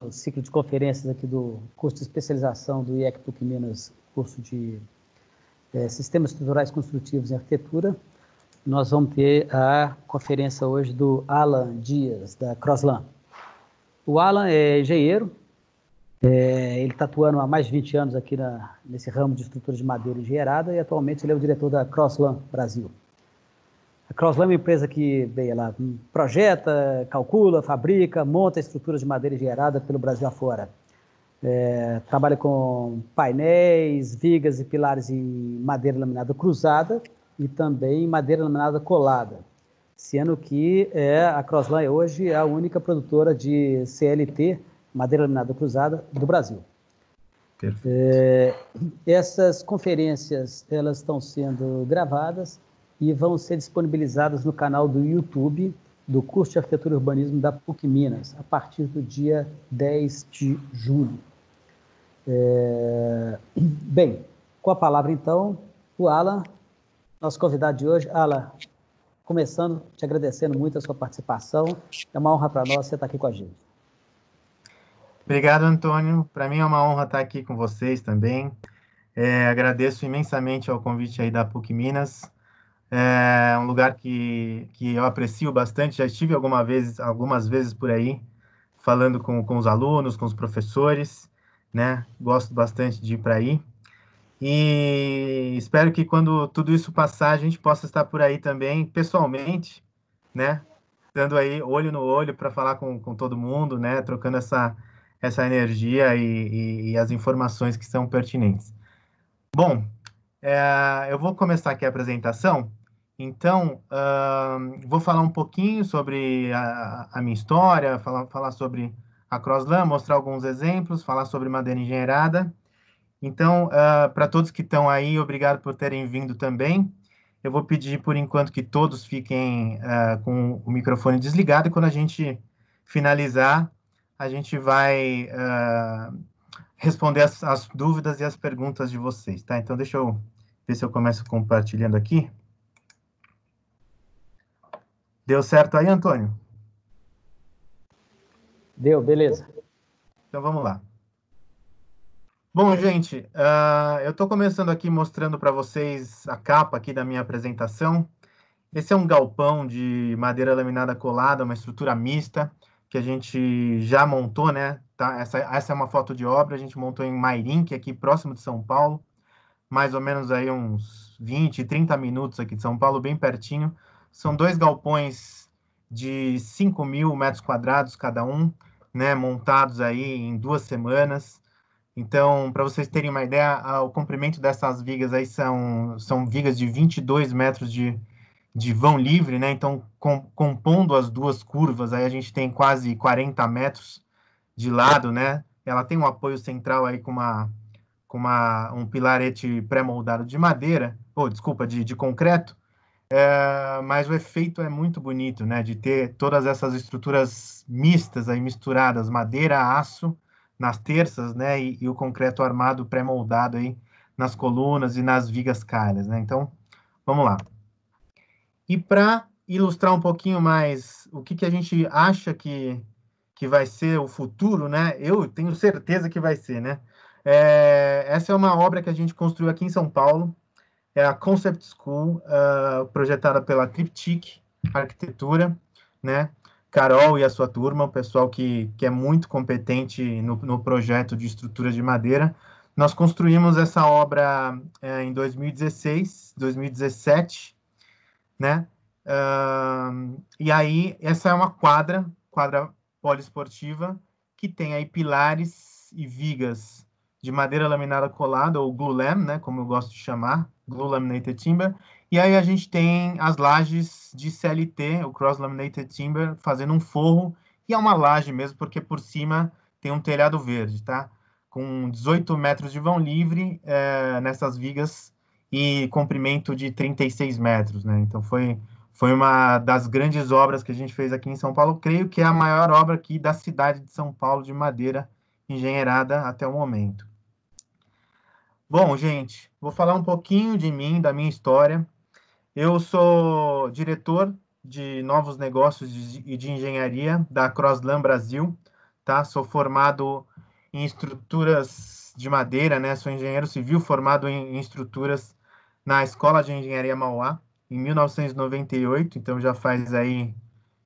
o ciclo de conferências aqui do curso de especialização do IEC PUC Minas, curso de é, Sistemas Estruturais Construtivos em Arquitetura. Nós vamos ter a conferência hoje do Alan Dias, da Croslan. O Alan é engenheiro, é, ele está atuando há mais de 20 anos aqui na, nesse ramo de estrutura de madeira engenheirada e atualmente ele é o diretor da Crosslan Brasil. A CrossLam é uma empresa que bem, ela projeta, calcula, fabrica, monta estruturas de madeira gerada pelo Brasil afora. É, trabalha com painéis, vigas e pilares em madeira laminada cruzada e também madeira laminada colada. Sendo que é, a CrossLam hoje é a única produtora de CLT, madeira laminada cruzada, do Brasil. É, essas conferências elas estão sendo gravadas e vão ser disponibilizadas no canal do YouTube do curso de arquitetura e urbanismo da PUC Minas, a partir do dia 10 de julho. É... Bem, com a palavra então, o Alan, nosso convidado de hoje. Alan, começando te agradecendo muito a sua participação, é uma honra para nós você estar tá aqui com a gente. Obrigado, Antônio. Para mim é uma honra estar tá aqui com vocês também. É, agradeço imensamente ao convite aí da PUC Minas é um lugar que, que eu aprecio bastante, já estive alguma vez, algumas vezes por aí, falando com, com os alunos, com os professores, né? Gosto bastante de ir para aí. E espero que quando tudo isso passar, a gente possa estar por aí também, pessoalmente, né? Dando aí olho no olho para falar com, com todo mundo, né? Trocando essa, essa energia e, e, e as informações que são pertinentes. Bom, é, eu vou começar aqui a apresentação então, uh, vou falar um pouquinho sobre a, a minha história, falar, falar sobre a CrossLAN, mostrar alguns exemplos, falar sobre madeira engenheirada. Então, uh, ah, para todos que estão aí, obrigado por terem vindo também. Eu vou pedir, por enquanto, que todos fiquem uh, com o microfone desligado e quando a gente finalizar, a gente vai uh, responder as, as dúvidas e as perguntas de vocês, tá? Então, deixa eu ver se eu começo compartilhando aqui. Deu certo aí, Antônio? Deu, beleza. Então vamos lá. Bom, gente, uh, eu estou começando aqui mostrando para vocês a capa aqui da minha apresentação. Esse é um galpão de madeira laminada colada, uma estrutura mista, que a gente já montou, né? Tá? Essa, essa é uma foto de obra, a gente montou em Mairim, que é aqui próximo de São Paulo, mais ou menos aí uns 20, 30 minutos aqui de São Paulo, bem pertinho. São dois galpões de 5 mil metros quadrados cada um, né, montados aí em duas semanas. Então, para vocês terem uma ideia, o comprimento dessas vigas aí são, são vigas de 22 metros de, de vão livre, né? Então, com, compondo as duas curvas, aí a gente tem quase 40 metros de lado, né? Ela tem um apoio central aí com uma com uma, um pilarete pré-moldado de madeira, ou desculpa, de, de concreto, é, mas o efeito é muito bonito, né? De ter todas essas estruturas mistas aí misturadas, madeira, aço nas terças, né? E, e o concreto armado pré-moldado aí nas colunas e nas vigas calhas, né? Então, vamos lá. E para ilustrar um pouquinho mais o que, que a gente acha que, que vai ser o futuro, né? Eu tenho certeza que vai ser, né? É, essa é uma obra que a gente construiu aqui em São Paulo, é a Concept School, uh, projetada pela Triptych Arquitetura, né? Carol e a sua turma, o pessoal que, que é muito competente no, no projeto de estruturas de madeira. Nós construímos essa obra é, em 2016, 2017, né? Uh, e aí, essa é uma quadra, quadra poliesportiva, que tem aí pilares e vigas de madeira laminada colada, ou glulam, né, como eu gosto de chamar, glue laminated timber. E aí a gente tem as lajes de CLT, o cross laminated timber, fazendo um forro, e é uma laje mesmo, porque por cima tem um telhado verde, tá? Com 18 metros de vão livre é, nessas vigas e comprimento de 36 metros, né? Então foi foi uma das grandes obras que a gente fez aqui em São Paulo, creio que é a maior obra aqui da cidade de São Paulo de madeira engenheirada até o momento. Bom, gente, vou falar um pouquinho de mim, da minha história. Eu sou diretor de novos negócios e de engenharia da Crossland Brasil, tá? Sou formado em estruturas de madeira, né? Sou engenheiro civil formado em, estruturas na Escola de Engenharia Mauá em 1998, então já faz aí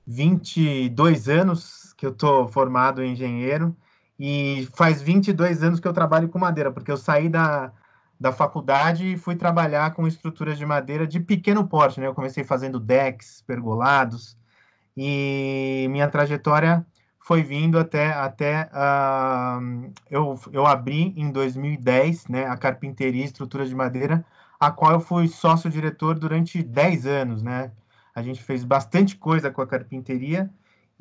22 anos que eu tô formado em engenheiro. E faz 22 anos que eu trabalho com madeira, porque eu saí da, da faculdade e fui trabalhar com estruturas de madeira de pequeno porte, né? Eu comecei fazendo decks, pergolados, e minha trajetória foi vindo até, até uh, eu, eu abri em 2010, né, a Carpinteria Estruturas de Madeira, a qual eu fui sócio-diretor durante 10 anos, né? A gente fez bastante coisa com a carpinteria,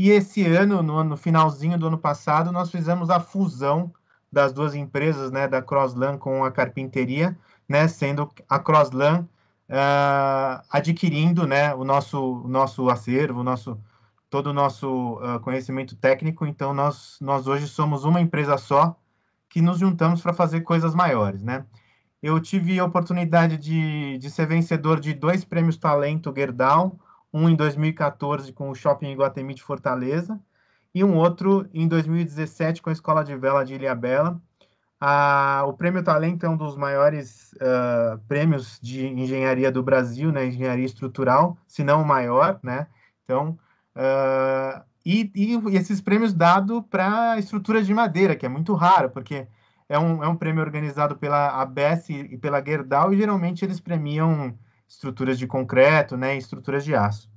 e esse ano, no, no finalzinho do ano passado, nós fizemos a fusão das duas empresas, né, da Crosslan com a Carpinteria, né, sendo a Crosslan uh, ah, adquirindo, né, o nosso o nosso acervo, o nosso todo o nosso uh, conhecimento técnico. Então nós nós hoje somos uma empresa só que nos juntamos para fazer coisas maiores, né? Eu tive a oportunidade de, de ser vencedor de dois prêmios Talento Gerdau, um em 2014 com o Shopping Iguatemi de Fortaleza e um outro em 2017 com a Escola de Vela de Ilhabela. Ah, o Prêmio Talento é um dos maiores uh, prêmios de engenharia do Brasil, né? Engenharia estrutural, se não o maior, né? Então, uh, e, e, esses prêmios dados para estruturas de madeira, que é muito raro, porque é um, é um prêmio organizado pela ABS e pela Gerdau, e geralmente eles premiam estruturas de concreto, né, estruturas de aço.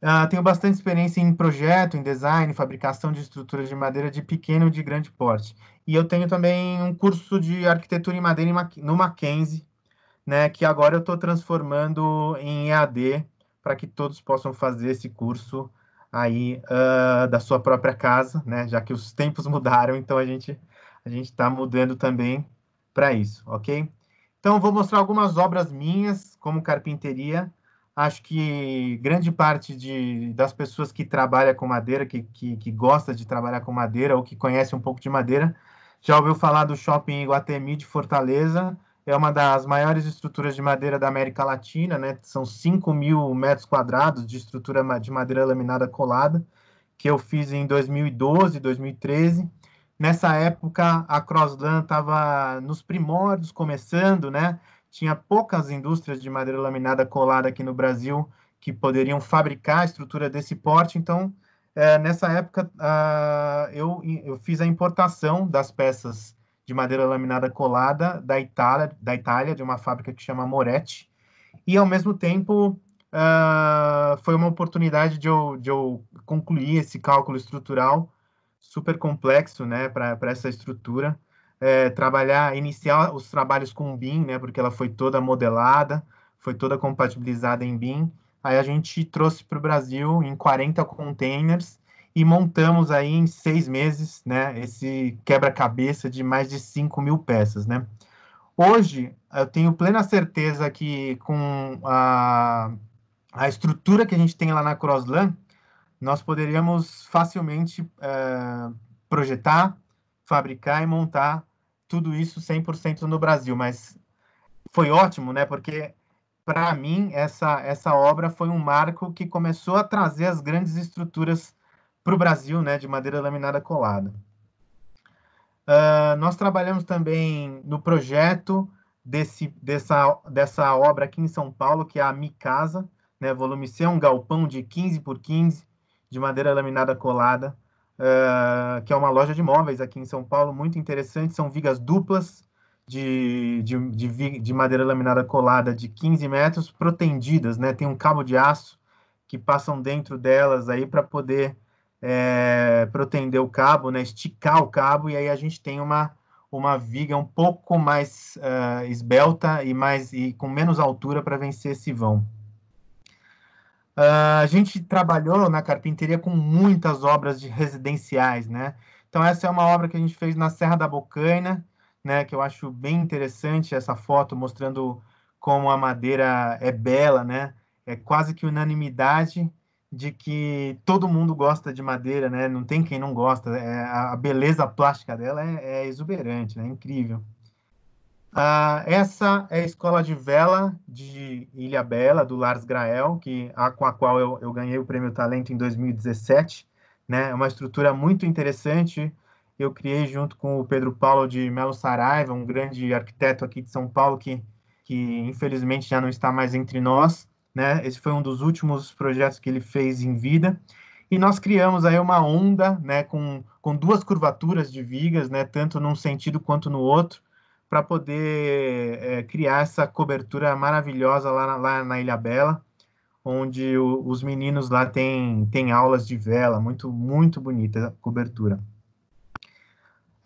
Uh, tenho bastante experiência em projeto, em design, fabricação de estruturas de madeira de pequeno e de grande porte. E eu tenho também um curso de arquitetura em madeira no Mackenzie, né, que agora eu estou transformando em EAD para que todos possam fazer esse curso aí uh, da sua própria casa, né, já que os tempos mudaram, então a gente a gente está mudando também para isso, ok? Então, vou mostrar algumas obras minhas como carpinteria. Acho que grande parte de, das pessoas que trabalham com madeira, que, que, que gosta de trabalhar com madeira ou que conhece um pouco de madeira, já ouviu falar do Shopping Iguatemi de Fortaleza, é uma das maiores estruturas de madeira da América Latina, né? São 5 mil metros quadrados de estrutura de madeira laminada colada, que eu fiz em 2012, 2013. Nessa época, a Croslan estava nos primórdios, começando, né? Tinha poucas indústrias de madeira laminada colada aqui no Brasil que poderiam fabricar a estrutura desse porte. Então, é, nessa época, uh, eu, eu fiz a importação das peças de madeira laminada colada da Itália, da Itália de uma fábrica que chama Moretti. E, ao mesmo tempo, uh, foi uma oportunidade de eu, de eu concluir esse cálculo estrutural super complexo né, para essa estrutura. É, trabalhar, iniciar os trabalhos com o BIM, né, porque ela foi toda modelada, foi toda compatibilizada em BIM. Aí a gente trouxe para o Brasil em 40 containers e montamos aí em seis meses né, esse quebra-cabeça de mais de 5 mil peças. Né? Hoje, eu tenho plena certeza que com a, a estrutura que a gente tem lá na Crossland, nós poderíamos facilmente uh, projetar, fabricar e montar tudo isso 100% no Brasil, mas foi ótimo, né? Porque para mim essa essa obra foi um marco que começou a trazer as grandes estruturas para o Brasil, né? De madeira laminada colada. Uh, nós trabalhamos também no projeto desse, dessa, dessa obra aqui em São Paulo, que é a Mi Casa, né? Volume C, um galpão de 15 por 15, de madeira laminada colada, uh, que é uma loja de móveis aqui em São Paulo, muito interessante. São vigas duplas de, de, de, de madeira laminada colada de 15 metros, protendidas, né? Tem um cabo de aço que passam dentro delas aí para poder é, protender o cabo, né? Esticar o cabo e aí a gente tem uma uma viga um pouco mais uh, esbelta e mais e com menos altura para vencer esse vão. Uh, a gente trabalhou na carpinteria com muitas obras de residenciais, né? Então essa é uma obra que a gente fez na Serra da Bocaina, né? Que eu acho bem interessante essa foto mostrando como a madeira é bela, né? É quase que unanimidade de que todo mundo gosta de madeira, né? Não tem quem não gosta. É, a beleza plástica dela é, é exuberante, né? é incrível. Ah, essa é a escola de vela de Ilha Bela, do Lars Grael, que, a, com a qual eu, eu ganhei o Prêmio Talento em 2017. Né? É uma estrutura muito interessante. Eu criei junto com o Pedro Paulo de Melo Saraiva, um grande arquiteto aqui de São Paulo que, que infelizmente já não está mais entre nós. Né? Esse foi um dos últimos projetos que ele fez em vida. E nós criamos aí uma onda né, com, com duas curvaturas de vigas, né, tanto num sentido quanto no outro para poder é, criar essa cobertura maravilhosa lá na, lá na Ilha Bela, onde o, os meninos lá têm tem aulas de vela, muito, muito bonita a cobertura.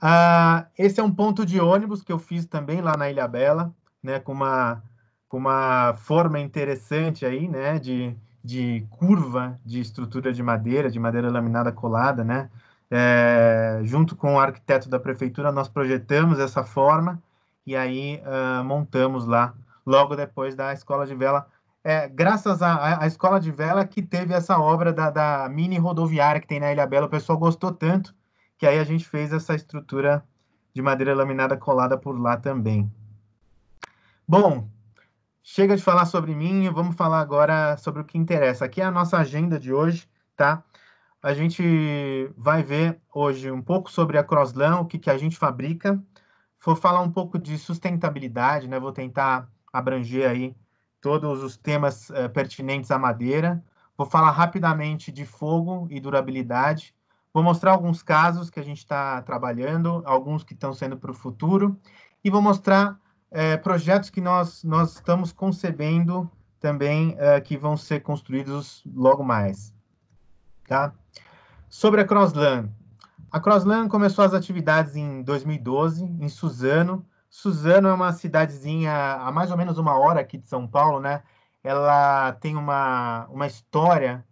Ah, esse é um ponto de ônibus que eu fiz também lá na Ilha Bela, né, com uma, com uma forma interessante aí, né, de, de curva de estrutura de madeira, de madeira laminada colada, né, é, junto com o arquiteto da prefeitura, nós projetamos essa forma e aí uh, montamos lá, logo depois da Escola de Vela. É, graças à, à Escola de Vela que teve essa obra da, da mini rodoviária que tem na Ilha Bela, o pessoal gostou tanto que aí a gente fez essa estrutura de madeira laminada colada por lá também. Bom, chega de falar sobre mim, vamos falar agora sobre o que interessa. Aqui é a nossa agenda de hoje, tá? A gente vai ver hoje um pouco sobre a Crosslan, o que, que a gente fabrica, for falar um pouco de sustentabilidade, né? Vou tentar abranger aí todos os temas uh, pertinentes à madeira. Vou falar rapidamente de fogo e durabilidade. Vou mostrar alguns casos que a gente está trabalhando, alguns que estão sendo para o futuro, e vou mostrar uh, projetos que nós, nós estamos concebendo também, uh, que vão ser construídos logo mais. Tá? Sobre a Crossland, a Crossland começou as atividades em 2012, em Suzano. Suzano é uma cidadezinha a mais ou menos uma hora aqui de São Paulo, né? Ela tem uma, uma história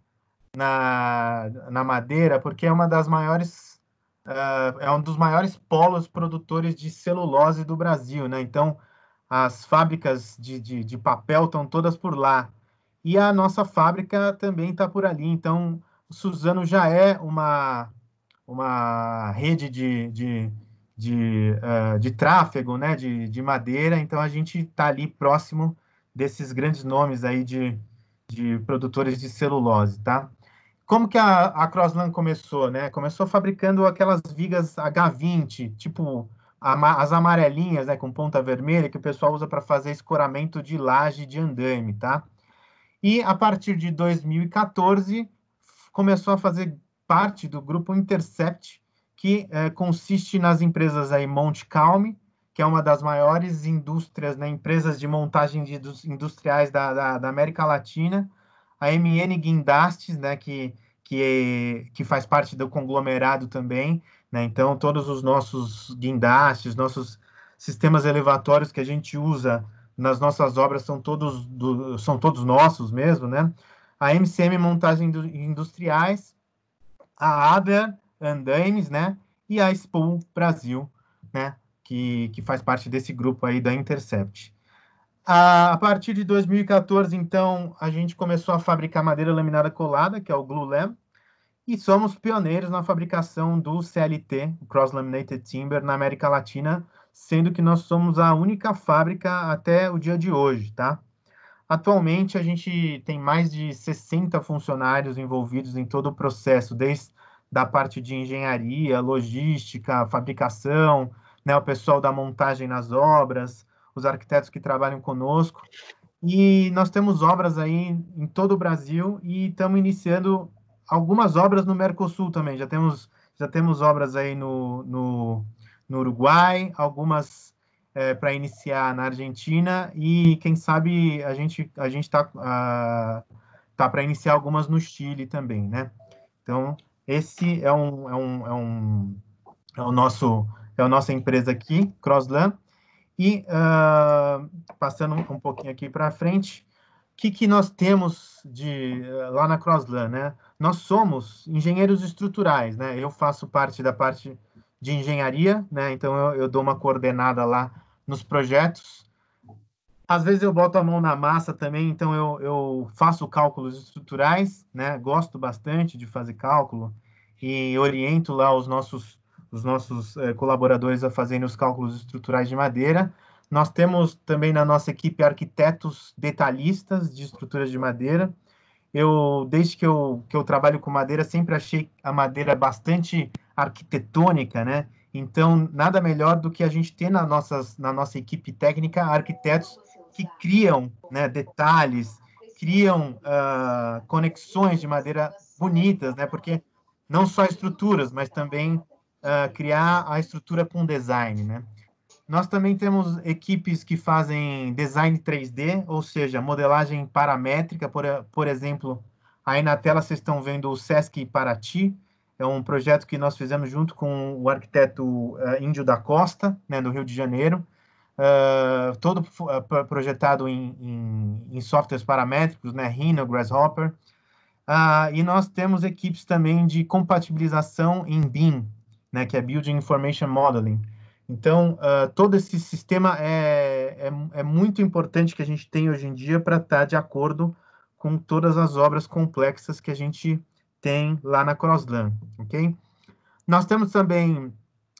na, na madeira, porque é uma das maiores, uh, é um dos maiores polos produtores de celulose do Brasil, né? Então, as fábricas de, de, de papel estão todas por lá. E a nossa fábrica também está por ali. Então, Suzano já é uma uma rede de, de, de, uh, de tráfego né, de, de madeira, então a gente está ali próximo desses grandes nomes aí de, de produtores de celulose, tá? Como que a, a Crossland começou, né? Começou fabricando aquelas vigas H20, tipo ama, as amarelinhas, né, com ponta vermelha, que o pessoal usa para fazer escoramento de laje de andaime, tá? E a partir de 2014 começou a fazer parte do grupo Intercept, que é, consiste nas empresas aí Monte Calme, que é uma das maiores indústrias, né, empresas de montagem de industriais da, da, da, América Latina, a MN Guindastes, né, que, que, é, que faz parte do conglomerado também, né, então todos os nossos guindastes, nossos sistemas elevatórios que a gente usa nas nossas obras são todos, do, são todos nossos mesmo, né, a MCM Montagem Industriais, a Adler Andames, né? E a Spool Brasil, né? Que, que faz parte desse grupo aí da Intercept. A, a partir de 2014, então, a gente começou a fabricar madeira laminada colada, que é o Glue Lab, e somos pioneiros na fabricação do CLT, Cross Laminated Timber, na América Latina, sendo que nós somos a única fábrica até o dia de hoje, tá? Atualmente, a gente tem mais de 60 funcionários envolvidos em todo o processo, desde da parte de engenharia, logística, fabricação, né, o pessoal da montagem nas obras, os arquitetos que trabalham conosco. E nós temos obras aí em todo o Brasil e estamos iniciando algumas obras no Mercosul também. Já temos, já temos obras aí no, no, no Uruguai, algumas é, para iniciar na Argentina e quem sabe a gente a gente está tá, tá para iniciar algumas no Chile também, né? Então esse é um é um, é um é o nosso é a nossa empresa aqui, Crosslan. E uh, passando um pouquinho aqui para frente, o que, que nós temos de ah, lá na Crosslan, né? Nós somos engenheiros estruturais, né? Eu faço parte da parte de engenharia, né? Então eu, eu dou uma coordenada lá nos projetos. Às vezes eu boto a mão na massa também, então eu, eu faço cálculos estruturais, né? Gosto bastante de fazer cálculo e oriento lá os nossos, os nossos eh, colaboradores a fazerem os cálculos estruturais de madeira. Nós temos também na nossa equipe arquitetos detalhistas de estruturas de madeira. Eu, desde que eu, que eu trabalho com madeira, sempre achei a madeira bastante arquitetônica, né? Então, nada melhor do que a gente ter na, nossas, na nossa equipe técnica arquitetos que criam né, detalhes, criam uh, conexões de madeira bonitas, né? Porque não só estruturas, mas também uh, criar a estrutura com design, né? Nós também temos equipes que fazem design 3D, ou seja, modelagem paramétrica, por, por exemplo, aí na tela vocês estão vendo o Sesc Paraty, é um projeto que nós fizemos junto com o arquiteto eh, Índio da Costa, né, no Rio de Janeiro, uh, todo eh, projetado em, em, em, softwares paramétricos, né, Rhino, Grasshopper, uh, e nós temos equipes também de compatibilização em BIM, né, que é Building Information Modeling. Então, uh, todo esse sistema é, é, é, muito importante que a gente tem hoje em dia para estar tá de acordo com todas as obras complexas que a gente tem lá na CrossLAN, ok? Nós temos também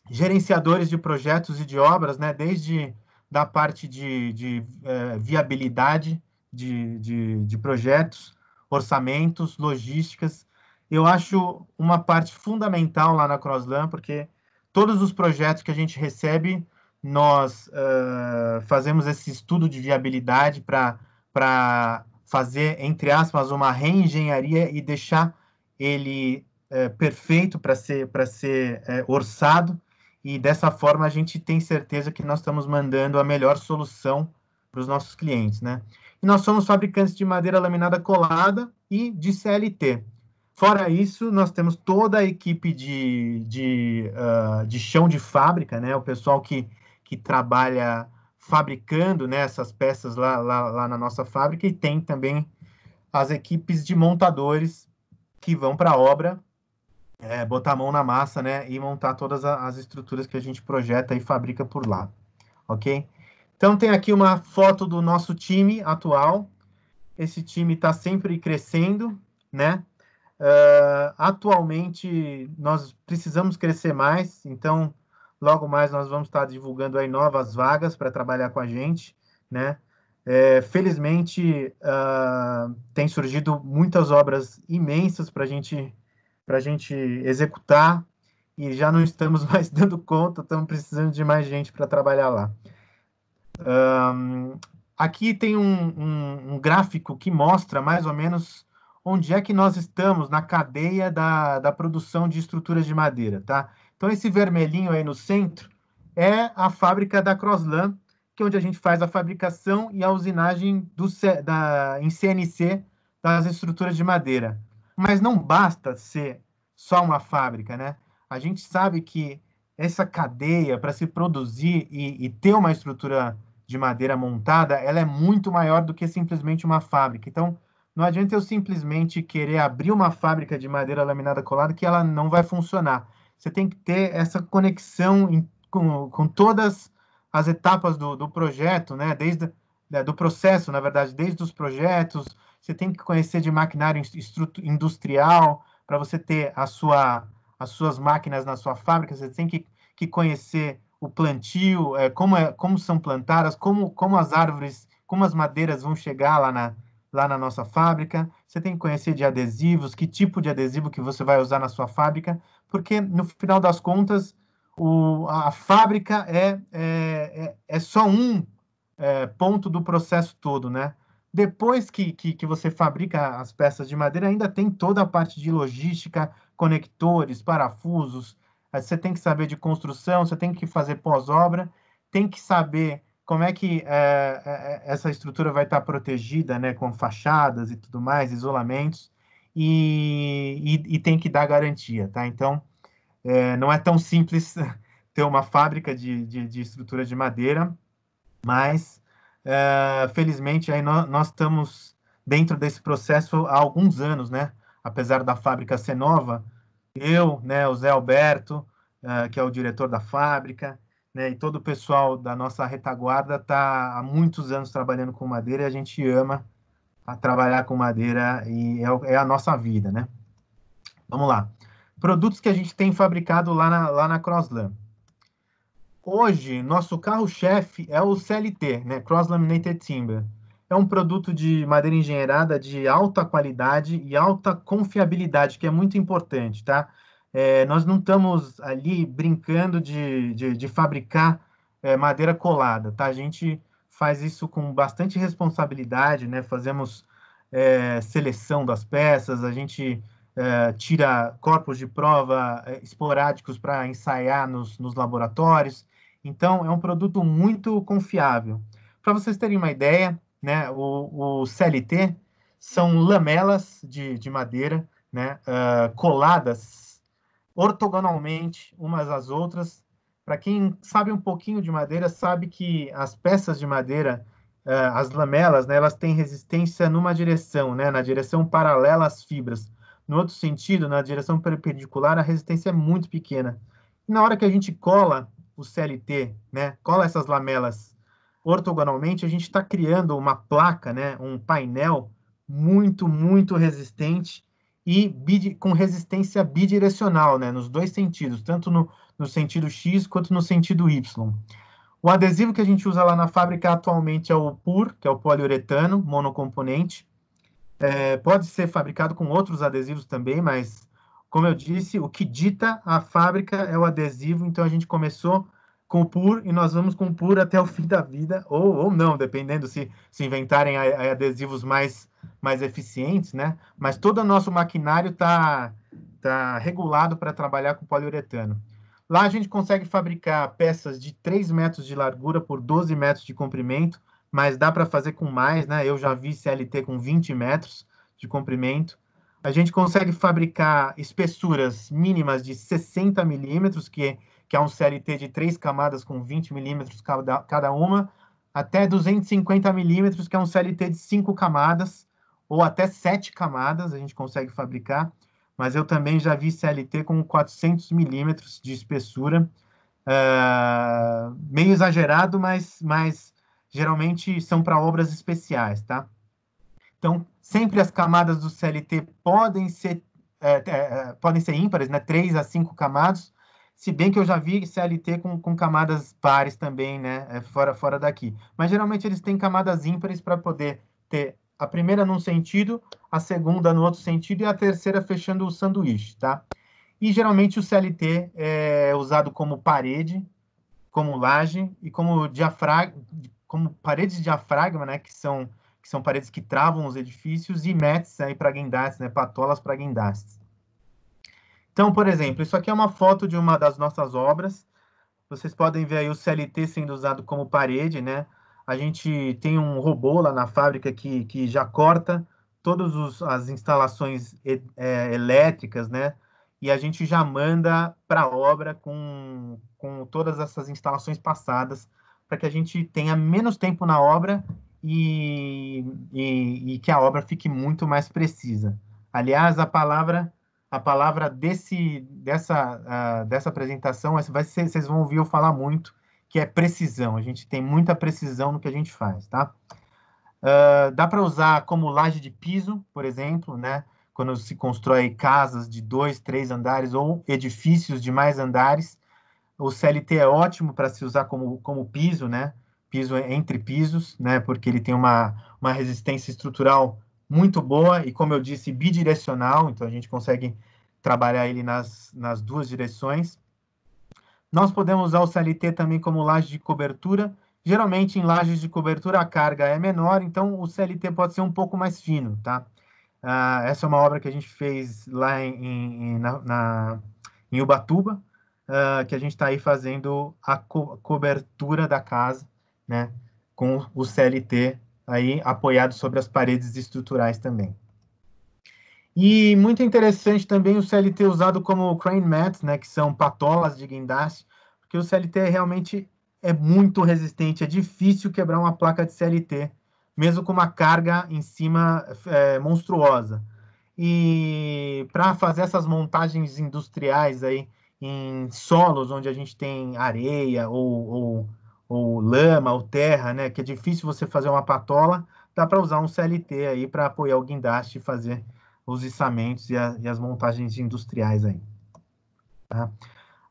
gerenciadores de projetos e de obras, né? Desde da parte de, de eh, viabilidade de, de, de projetos, orçamentos, logísticas. Eu acho uma parte fundamental lá na CrossLAN, porque todos os projetos que a gente recebe, nós uh, fazemos esse estudo de viabilidade para fazer, entre aspas, uma reengenharia e deixar ele é, perfeito para ser, para ser é, orçado, e dessa forma a gente tem certeza que nós estamos mandando a melhor solução para os nossos clientes, né? E nós somos fabricantes de madeira laminada colada e de CLT. Fora isso, nós temos toda a equipe de, de, uh, de chão de fábrica, né? O pessoal que, que trabalha fabricando né, essas peças lá, lá, lá na nossa fábrica e tem também as equipes de montadores que vão para a obra, é, botar a mão na massa, né? E montar todas as estruturas que a gente projeta e fabrica por lá, ok? Então tem aqui uma foto do nosso time atual. Esse time está sempre crescendo, né? Uh, atualmente nós precisamos crescer mais, então logo mais nós vamos estar divulgando aí novas vagas para trabalhar com a gente, né? É, felizmente, uh, ah, tem surgido muitas obras imensas para gente, a gente executar e já não estamos mais dando conta, estamos precisando de mais gente para trabalhar lá. Um, aqui tem um, um, um, gráfico que mostra mais ou menos onde é que nós estamos na cadeia da, da produção de estruturas de madeira, tá? Então, esse vermelhinho aí no centro é a fábrica da Crossland que é onde a gente faz a fabricação e a usinagem do, da, em CNC das estruturas de madeira. Mas não basta ser só uma fábrica, né? A gente sabe que essa cadeia para se produzir e, e, ter uma estrutura de madeira montada, ela é muito maior do que simplesmente uma fábrica. Então, não adianta eu simplesmente querer abrir uma fábrica de madeira laminada colada que ela não vai funcionar. Você tem que ter essa conexão em, com, com todas as etapas do, do projeto, né? Desde né, do processo, na verdade, desde os projetos, você tem que conhecer de maquinário industrial para você ter a sua, as suas máquinas na sua fábrica, você tem que, que conhecer o plantio, é, como, é, como são plantadas, como, como as árvores, como as madeiras vão chegar lá na, lá na nossa fábrica, você tem que conhecer de adesivos, que tipo de adesivo que você vai usar na sua fábrica, porque no final das contas, o, a fábrica é, é, é, é só um é, ponto do processo todo, né? Depois que, que, que, você fabrica as peças de madeira, ainda tem toda a parte de logística, conectores, parafusos, você tem que saber de construção, você tem que fazer pós-obra, tem que saber como é que é, é, é, essa estrutura vai estar protegida, né, com fachadas e tudo mais, isolamentos, e, e, e tem que dar garantia, tá? Então, é, não é tão simples ter uma fábrica de, de, de estrutura de madeira, mas é, felizmente aí nós, nós, estamos dentro desse processo há alguns anos, né? Apesar da fábrica ser nova, eu, né, o Zé Alberto, é, que é o diretor da fábrica, né, e todo o pessoal da nossa retaguarda está há muitos anos trabalhando com madeira e a gente ama a trabalhar com madeira e é, é a nossa vida, né? Vamos lá produtos que a gente tem fabricado lá na, lá na Crossland. Hoje, nosso carro-chefe é o CLT, né? Cross Laminated Timber. É um produto de madeira engenheirada de alta qualidade e alta confiabilidade, que é muito importante, tá? É, nós não estamos ali brincando de, de, de fabricar é, madeira colada, tá? A gente faz isso com bastante responsabilidade, né? Fazemos é, seleção das peças, a gente eh, tira corpos de prova eh, esporádicos para ensaiar nos, nos laboratórios. Então, é um produto muito confiável. Para vocês terem uma ideia, né, o, o CLT são lamelas de, de madeira né, uh, coladas ortogonalmente umas às outras. Para quem sabe um pouquinho de madeira, sabe que as peças de madeira, uh, as lamelas, né, elas têm resistência numa direção, né, na direção paralela às fibras. No outro sentido, na direção perpendicular, a resistência é muito pequena. E na hora que a gente cola o CLT, né, cola essas lamelas ortogonalmente, a gente está criando uma placa, né, um painel muito, muito resistente e com resistência bidirecional, né, nos dois sentidos, tanto no, no sentido X quanto no sentido Y. O adesivo que a gente usa lá na fábrica atualmente é o PUR, que é o poliuretano monocomponente. É, pode ser fabricado com outros adesivos também, mas, como eu disse, o que dita a fábrica é o adesivo, então a gente começou com o PUR e nós vamos com o PUR até o fim da vida, ou, ou não, dependendo se, se inventarem adesivos mais, mais eficientes, né? Mas todo o nosso maquinário está tá regulado para trabalhar com poliuretano. Lá a gente consegue fabricar peças de 3 metros de largura por 12 metros de comprimento, mas dá para fazer com mais, né? Eu já vi CLT com 20 metros de comprimento. A gente consegue fabricar espessuras mínimas de 60 milímetros, que, que é um CLT de três camadas com 20 milímetros cada, cada uma, até 250 milímetros, que é um CLT de cinco camadas, ou até sete camadas a gente consegue fabricar. Mas eu também já vi CLT com 400 milímetros de espessura, uh, meio exagerado, mas, mas geralmente são para obras especiais, tá? Então, sempre as camadas do CLT podem ser, é, é, é, podem ser ímpares, né? Três a cinco camadas, se bem que eu já vi CLT com, com camadas pares também, né? É, fora, fora daqui. Mas geralmente eles têm camadas ímpares para poder ter a primeira num sentido, a segunda no outro sentido e a terceira fechando o sanduíche, tá? E geralmente o CLT é usado como parede, como laje e como diafragma, como paredes de diafragma, né, que são que são paredes que travam os edifícios e metes aí para guindastes, né, patolas para guindastes. Então, por exemplo, isso aqui é uma foto de uma das nossas obras. Vocês podem ver aí o CLT sendo usado como parede, né? A gente tem um robô lá na fábrica que, que já corta todas as instalações é, é, elétricas, né? E a gente já manda para a obra com, com todas essas instalações passadas para que a gente tenha menos tempo na obra e, e, e, que a obra fique muito mais precisa. Aliás, a palavra a palavra desse dessa uh, dessa apresentação vai ser, vocês vão ouvir eu falar muito que é precisão. A gente tem muita precisão no que a gente faz, tá? Uh, dá para usar como laje de piso, por exemplo, né? Quando se constrói casas de dois, três andares ou edifícios de mais andares, o CLT é ótimo para se usar como, como piso, né? Piso entre pisos, né? Porque ele tem uma, uma resistência estrutural muito boa e, como eu disse, bidirecional, então a gente consegue trabalhar ele nas, nas duas direções. Nós podemos usar o CLT também como laje de cobertura. Geralmente, em lajes de cobertura, a carga é menor, então o CLT pode ser um pouco mais fino, tá? Ah, essa é uma obra que a gente fez lá em, em, na, na, em Ubatuba, uh, que a gente está aí fazendo a co cobertura da casa, né, com o CLT aí apoiado sobre as paredes estruturais também. E muito interessante também o CLT usado como crane mats, né, que são patolas de guindaste, porque o CLT realmente é muito resistente, é difícil quebrar uma placa de CLT, mesmo com uma carga em cima é, monstruosa. E para fazer essas montagens industriais aí em solos onde a gente tem areia ou, ou, ou lama ou terra, né, que é difícil você fazer uma patola, dá para usar um CLT aí para apoiar o guindaste e fazer os içamentos e, a, e as montagens industriais aí. Tá?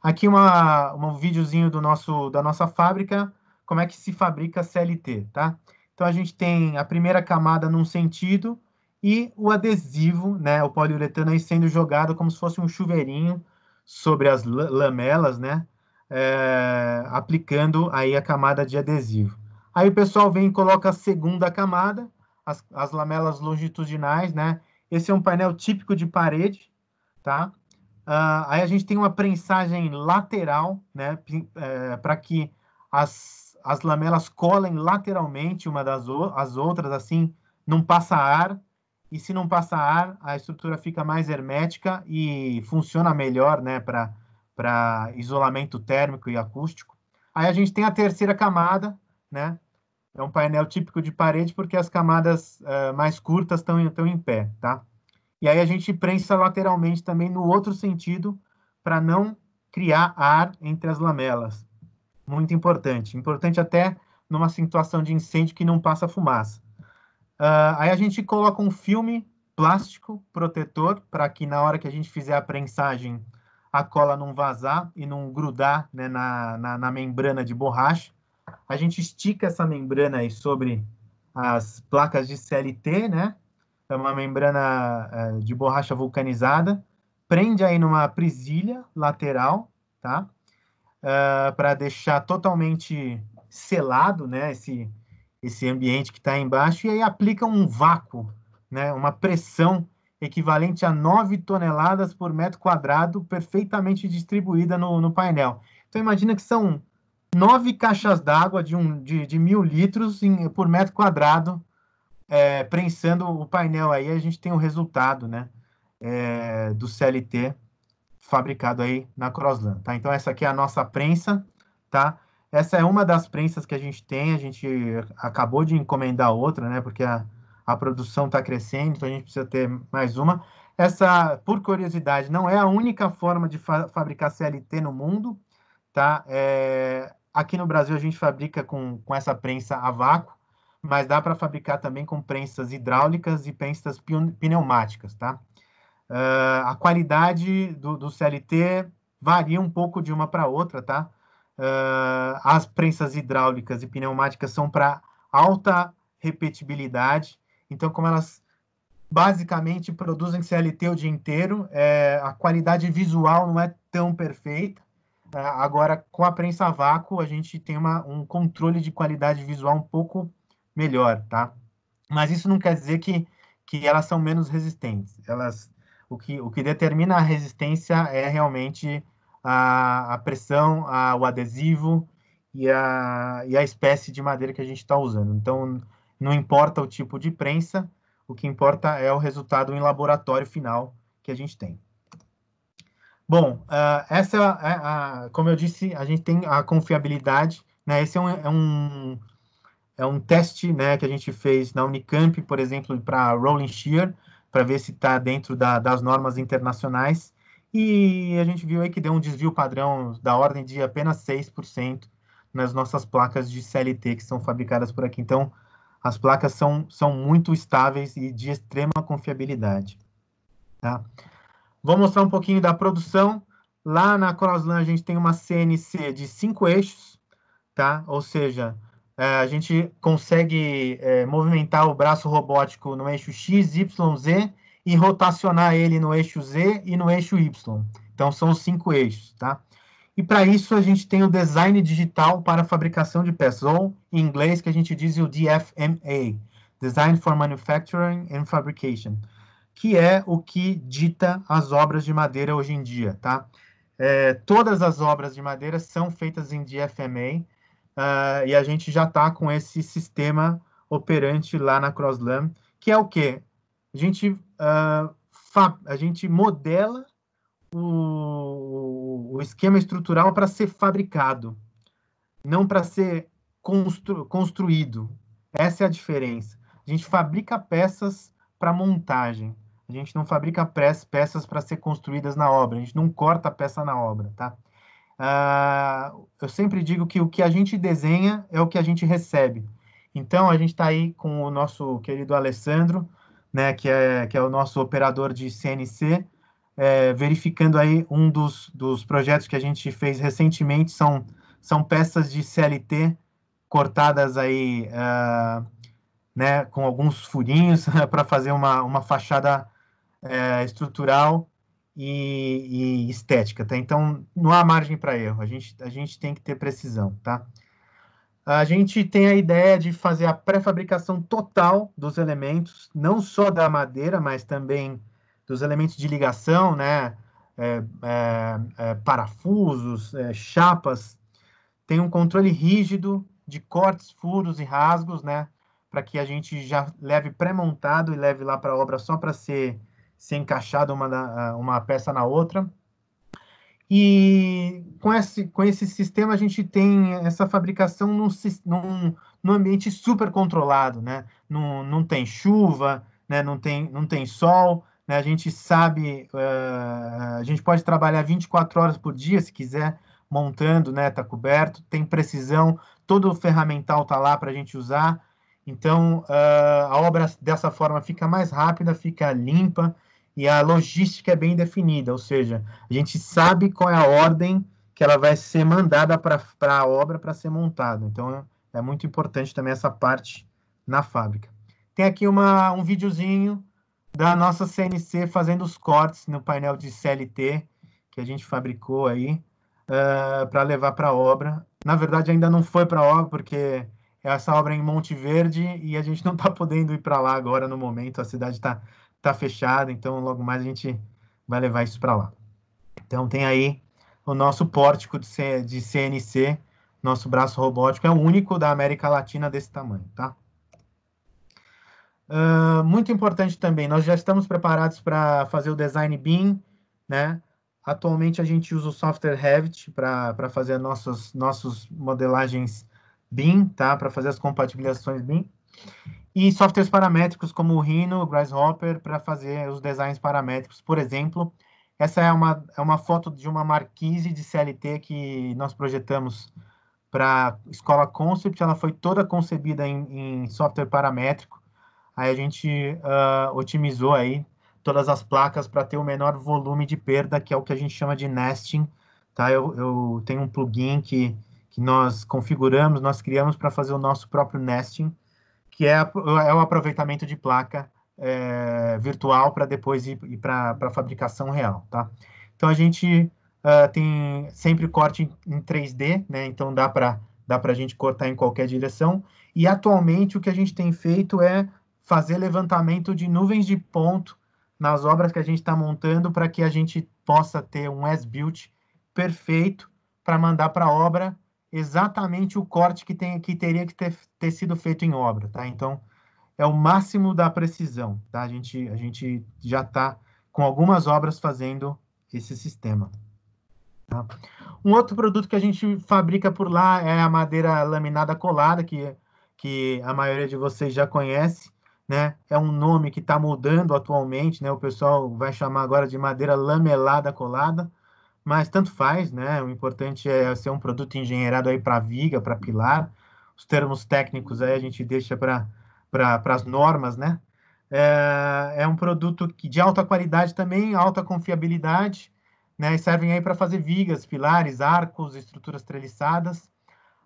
Aqui uma, um videozinho do nosso, da nossa fábrica, como é que se fabrica CLT, tá? Então a gente tem a primeira camada num sentido e o adesivo, né, o poliuretano aí sendo jogado como se fosse um chuveirinho sobre as lamelas, né? É, aplicando aí a camada de adesivo. Aí o pessoal vem e coloca a segunda camada, as, as lamelas longitudinais, né? Esse é um painel típico de parede, tá? Uh, aí a gente tem uma prensagem lateral, né? É, Para que as, as lamelas colem lateralmente uma das as outras, assim, não passa ar, e se não passa ar, a estrutura fica mais hermética e funciona melhor né, para isolamento térmico e acústico. Aí a gente tem a terceira camada, né? É um painel típico de parede porque as camadas uh, mais curtas estão em pé, tá? E aí a gente prensa lateralmente também no outro sentido para não criar ar entre as lamelas. Muito importante. Importante até numa situação de incêndio que não passa fumaça. Uh, aí a gente coloca um filme plástico protetor para que na hora que a gente fizer a prensagem a cola não vazar e não grudar né, na, na, na, membrana de borracha. A gente estica essa membrana aí sobre as placas de CLT, né? É uma membrana uh, de borracha vulcanizada. Prende aí numa presilha lateral, tá? Uh, ah, para deixar totalmente selado, né? Esse, esse ambiente que está embaixo e aí aplica um vácuo, né, uma pressão equivalente a 9 toneladas por metro quadrado, perfeitamente distribuída no, no painel. Então, imagina que são nove caixas d'água de, um, de, de, mil litros em, por metro quadrado, é, prensando o painel aí, a gente tem o resultado né, é, do CLT fabricado aí na Crossland. Tá? Então, essa aqui é a nossa prensa, tá? Essa é uma das prensas que a gente tem, a gente acabou de encomendar outra, né? Porque a, a produção está crescendo, então a gente precisa ter mais uma. Essa, por curiosidade, não é a única forma de fa fabricar CLT no mundo, tá? É, aqui no Brasil a gente fabrica com, com essa prensa a vácuo, mas dá para fabricar também com prensas hidráulicas e prensas pneumáticas, tá? Uh, a qualidade do, do, CLT varia um pouco de uma para outra, tá? Uh, as prensas hidráulicas e pneumáticas são para alta repetibilidade, então, como elas basicamente produzem CLT o dia inteiro, é, a qualidade visual não é tão perfeita. É, agora, com a prensa a vácuo, a gente tem uma, um controle de qualidade visual um pouco melhor, tá? Mas isso não quer dizer que, que elas são menos resistentes. Elas, o que, o que determina a resistência é realmente a, a pressão, a, o adesivo e a, e a espécie de madeira que a gente está usando. Então, não importa o tipo de prensa, o que importa é o resultado em laboratório final que a gente tem. Bom, uh, essa, uh, a, como eu disse, a gente tem a confiabilidade, né? Esse é um, é um, é um teste né, que a gente fez na Unicamp, por exemplo, para rolling shear, para ver se está dentro da, das normas internacionais. E a gente viu aí que deu um desvio padrão da ordem de apenas 6% nas nossas placas de CLT que são fabricadas por aqui. Então, as placas são, são muito estáveis e de extrema confiabilidade. Tá? Vou mostrar um pouquinho da produção. Lá na Crosslan, a gente tem uma CNC de cinco eixos, tá? Ou seja, é, a gente consegue é, movimentar o braço robótico no eixo X, Y, Z e rotacionar ele no eixo Z e no eixo Y. Então, são os cinco eixos, tá? E para isso, a gente tem o design digital para fabricação de peças, ou em inglês, que a gente diz o DFMA, Design for Manufacturing and Fabrication, que é o que dita as obras de madeira hoje em dia, tá? É, todas as obras de madeira são feitas em DFMA, uh, ah, e a gente já está com esse sistema operante lá na CrossLAM, que é o quê? a gente, uh, a gente modela o, o esquema estrutural para ser fabricado, não para ser constru, construído. Essa é a diferença. A gente fabrica peças para montagem. A gente não fabrica peças para ser construídas na obra. A gente não corta a peça na obra, tá? Uh, eu sempre digo que o que a gente desenha é o que a gente recebe. Então, a gente está aí com o nosso querido Alessandro, né, que, é, que é o nosso operador de CNC, é, verificando aí um dos, dos projetos que a gente fez recentemente, são, são peças de CLT cortadas aí, uh, né, com alguns furinhos para fazer uma, uma fachada uh, estrutural e, e, estética, tá? Então, não há margem para erro, a gente, a gente tem que ter precisão, tá? A gente tem a ideia de fazer a pré-fabricação total dos elementos, não só da madeira, mas também dos elementos de ligação, né? É, é, é, parafusos, é, chapas. Tem um controle rígido de cortes, furos e rasgos, né? Para que a gente já leve pré-montado e leve lá para a obra só para ser, ser encaixado uma, uma peça na outra. E com esse, com esse sistema a gente tem essa fabricação num, num, num ambiente super controlado, né? Não, não tem chuva, né? não, tem, não tem sol, né? a gente sabe, uh, a gente pode trabalhar 24 horas por dia se quiser, montando, né? Está coberto, tem precisão, todo o ferramental está lá para a gente usar. Então, uh, a obra dessa forma fica mais rápida, fica limpa, e a logística é bem definida, ou seja, a gente sabe qual é a ordem que ela vai ser mandada para a obra para ser montada. Então, é muito importante também essa parte na fábrica. Tem aqui uma, um videozinho da nossa CNC fazendo os cortes no painel de CLT que a gente fabricou aí uh, ah, para levar para a obra. Na verdade, ainda não foi para a obra, porque é essa obra é em Monte Verde e a gente não está podendo ir para lá agora no momento. A cidade está está fechado então logo mais a gente vai levar isso para lá. Então tem aí o nosso pórtico de, CNC, nosso braço robótico, é o único da América Latina desse tamanho, tá? Uh, muito importante também, nós já estamos preparados para fazer o design BIM, né? Atualmente a gente usa o software Revit para fazer nossos, nossos modelagens BIM, tá? Para fazer as compatibilizações BIM e softwares paramétricos como o Rhino, o Grasshopper, para fazer os designs paramétricos, por exemplo. Essa é uma, é uma foto de uma marquise de CLT que nós projetamos para escola Concept, ela foi toda concebida em, em software paramétrico, aí a gente uh, otimizou aí todas as placas para ter o menor volume de perda, que é o que a gente chama de nesting, tá? Eu, eu tenho um plugin que, que nós configuramos, nós criamos para fazer o nosso próprio nesting, que é, é o aproveitamento de placa é, virtual para depois ir, ir para a fabricação real, tá? Então, a gente uh, tem sempre corte em, 3D, né? Então, dá para dá a gente cortar em qualquer direção. E, atualmente, o que a gente tem feito é fazer levantamento de nuvens de ponto nas obras que a gente está montando para que a gente possa ter um as-built perfeito para mandar para a obra exatamente o corte que, tem, que teria que ter, ter sido feito em obra, tá? Então, é o máximo da precisão, tá? A gente, a gente já está com algumas obras fazendo esse sistema. Tá? Um outro produto que a gente fabrica por lá é a madeira laminada colada, que, que a maioria de vocês já conhece, né? É um nome que está mudando atualmente, né? O pessoal vai chamar agora de madeira lamelada colada, mas tanto faz, né? O importante é ser um produto engenheirado aí para viga, para pilar. Os termos técnicos aí a gente deixa para pra, as normas, né? É, é um produto que, de alta qualidade também, alta confiabilidade, né? E servem aí para fazer vigas, pilares, arcos, estruturas treliçadas.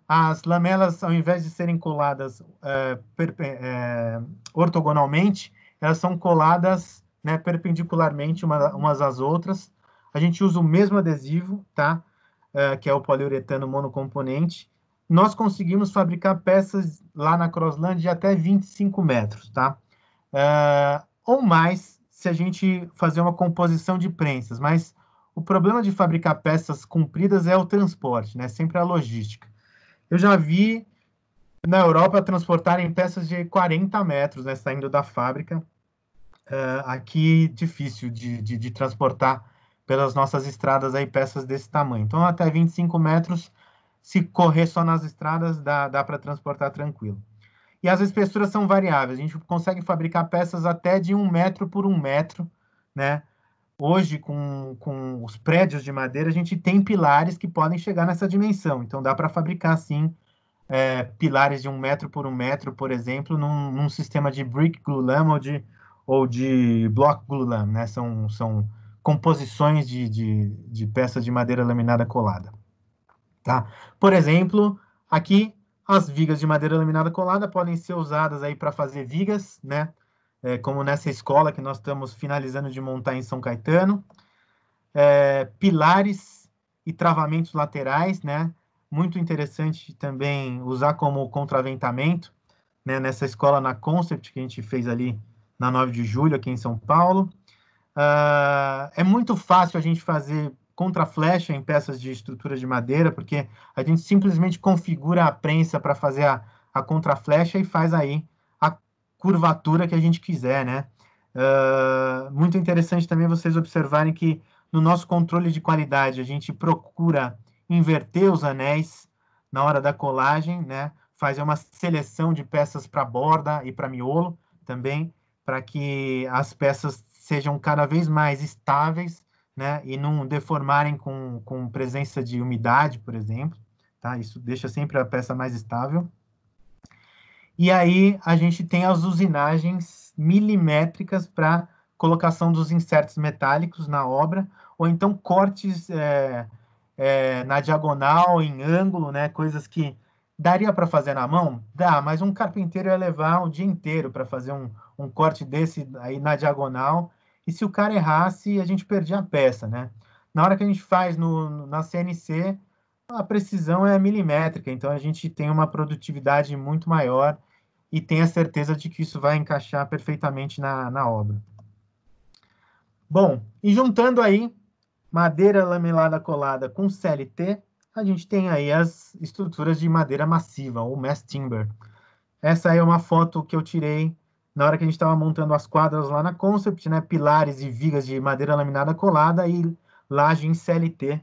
As lamelas, ao invés de serem coladas é, per, é, é ortogonalmente, elas são coladas né, perpendicularmente uma, umas às outras, a gente usa o mesmo adesivo, tá? Uh, que é o poliuretano monocomponente. Nós conseguimos fabricar peças lá na Crossland de até 25 metros, tá? Uh, ou mais se a gente fazer uma composição de prensas, mas o problema de fabricar peças compridas é o transporte, né? Sempre a logística. Eu já vi na Europa transportarem peças de 40 metros, né? Saindo da fábrica. Uh, aqui, difícil de, de, de transportar pelas nossas estradas aí peças desse tamanho. Então, até 25 metros, se correr só nas estradas, dá, dá para transportar tranquilo. E as espessuras são variáveis. A gente consegue fabricar peças até de um metro por um metro, né? Hoje, com, com os prédios de madeira, a gente tem pilares que podem chegar nessa dimensão. Então, dá para fabricar, sim, é, pilares de um metro por um metro, por exemplo, num, num sistema de brick glulam ou de, ou de block glulam, né? São, são composições de, de, de peças de madeira laminada colada. Tá? Por exemplo, aqui as vigas de madeira laminada colada podem ser usadas aí para fazer vigas, né? É, como nessa escola que nós estamos finalizando de montar em São Caetano. É, pilares e travamentos laterais, né? Muito interessante também usar como contraventamento, né? Nessa escola na Concept que a gente fez ali na 9 de julho, aqui em São Paulo. Ah, é muito fácil a gente fazer contra-flecha em peças de estrutura de madeira, porque a gente simplesmente configura a prensa para fazer a, a contra-flecha e faz aí a curvatura que a gente quiser, né? Uh, muito interessante também vocês observarem que no nosso controle de qualidade a gente procura inverter os anéis na hora da colagem, né? Fazer uma seleção de peças para borda e para miolo também, para que as peças sejam cada vez mais estáveis né, e não deformarem com, com presença de umidade, por exemplo. Tá? Isso deixa sempre a peça mais estável. E aí a gente tem as usinagens milimétricas para colocação dos insertos metálicos na obra, ou então cortes é, é, na diagonal, em ângulo, né, coisas que daria para fazer na mão? Dá, mas um carpinteiro ia levar o dia inteiro para fazer um, um corte desse aí na diagonal e se o cara errasse, a gente perdia a peça, né? Na hora que a gente faz no, na CNC, a precisão é milimétrica, então a gente tem uma produtividade muito maior e tem a certeza de que isso vai encaixar perfeitamente na, na obra. Bom, e juntando aí madeira lamelada colada com CLT, a gente tem aí as estruturas de madeira massiva, ou mass timber. Essa aí é uma foto que eu tirei na hora que a gente estava montando as quadras lá na Concept, né? Pilares e vigas de madeira laminada colada e laje em CLT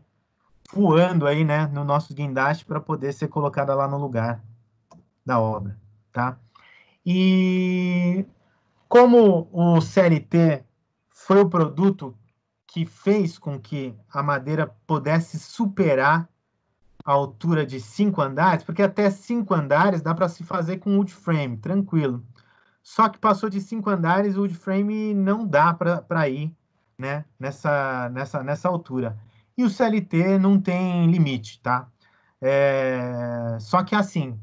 voando aí, né, no nosso guindaste para poder ser colocada lá no lugar da obra, tá? E como o CLT foi o produto que fez com que a madeira pudesse superar a altura de cinco andares, porque até cinco andares dá para se fazer com wood frame, tranquilo. Só que passou de cinco andares, o frame não dá para ir né, nessa, nessa, nessa altura. E o CLT não tem limite, tá? É, só que assim,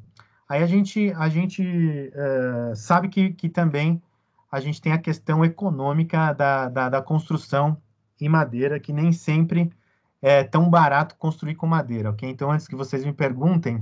aí a gente, a gente é, sabe que, que também a gente tem a questão econômica da, da, da construção em madeira, que nem sempre é tão barato construir com madeira, ok? Então, antes que vocês me perguntem,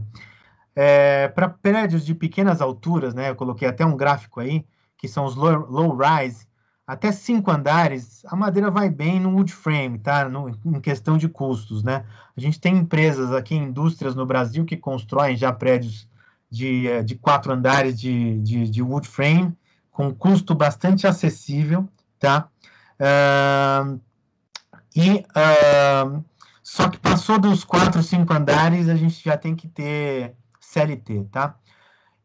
é, para prédios de pequenas alturas, né, eu coloquei até um gráfico aí, que são os low, low rise, até cinco andares, a madeira vai bem no wood frame, tá? No, em questão de custos, né? A gente tem empresas aqui, indústrias no Brasil que constroem já prédios de, é, de quatro andares de, de, de wood frame, com custo bastante acessível, tá? Uh, e uh, só que passou dos quatro, cinco andares, a gente já tem que ter CLT, tá?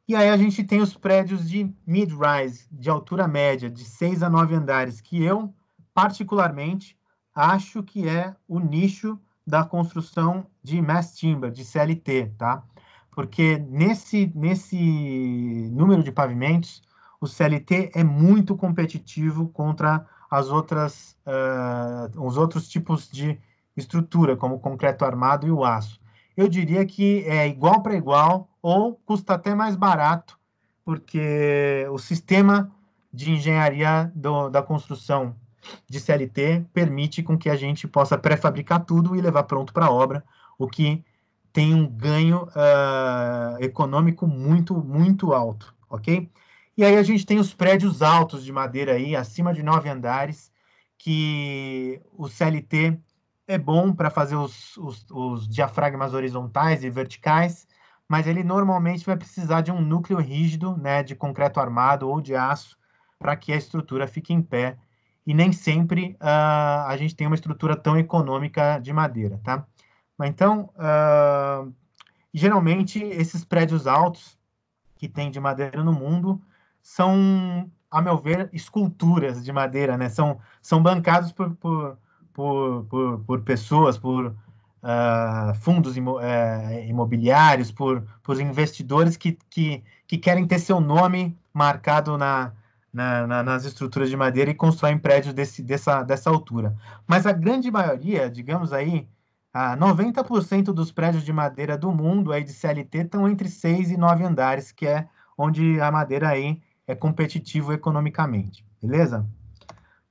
E aí a gente tem os prédios de mid-rise, de altura média, de 6 a 9 andares, que eu, particularmente, acho que é o nicho da construção de mass timber, de CLT, tá? Porque nesse, nesse número de pavimentos, o CLT é muito competitivo contra as outras, uh, os outros tipos de estrutura, como o concreto armado e o aço eu diria que é igual para igual ou custa até mais barato, porque o sistema de engenharia do, da construção de CLT permite com que a gente possa pré-fabricar tudo e levar pronto para a obra, o que tem um ganho uh, econômico muito, muito alto, ok? E aí a gente tem os prédios altos de madeira aí, acima de nove andares, que o CLT é bom para fazer os, os, os, diafragmas horizontais e verticais, mas ele normalmente vai precisar de um núcleo rígido, né, de concreto armado ou de aço, para que a estrutura fique em pé. E nem sempre uh, a gente tem uma estrutura tão econômica de madeira, tá? Mas então, uh, geralmente esses prédios altos que tem de madeira no mundo são, a meu ver, esculturas de madeira, né? São, são bancados por, por por, por, por pessoas, por uh, fundos imo, uh, imobiliários, por, por investidores que, que, que querem ter seu nome marcado na, na, na, nas estruturas de madeira e constroem prédios desse, dessa, dessa altura. Mas a grande maioria, digamos aí, ah, 90% dos prédios de madeira do mundo aí de CLT estão entre 6 e 9 andares, que é onde a madeira aí é competitivo economicamente. Beleza?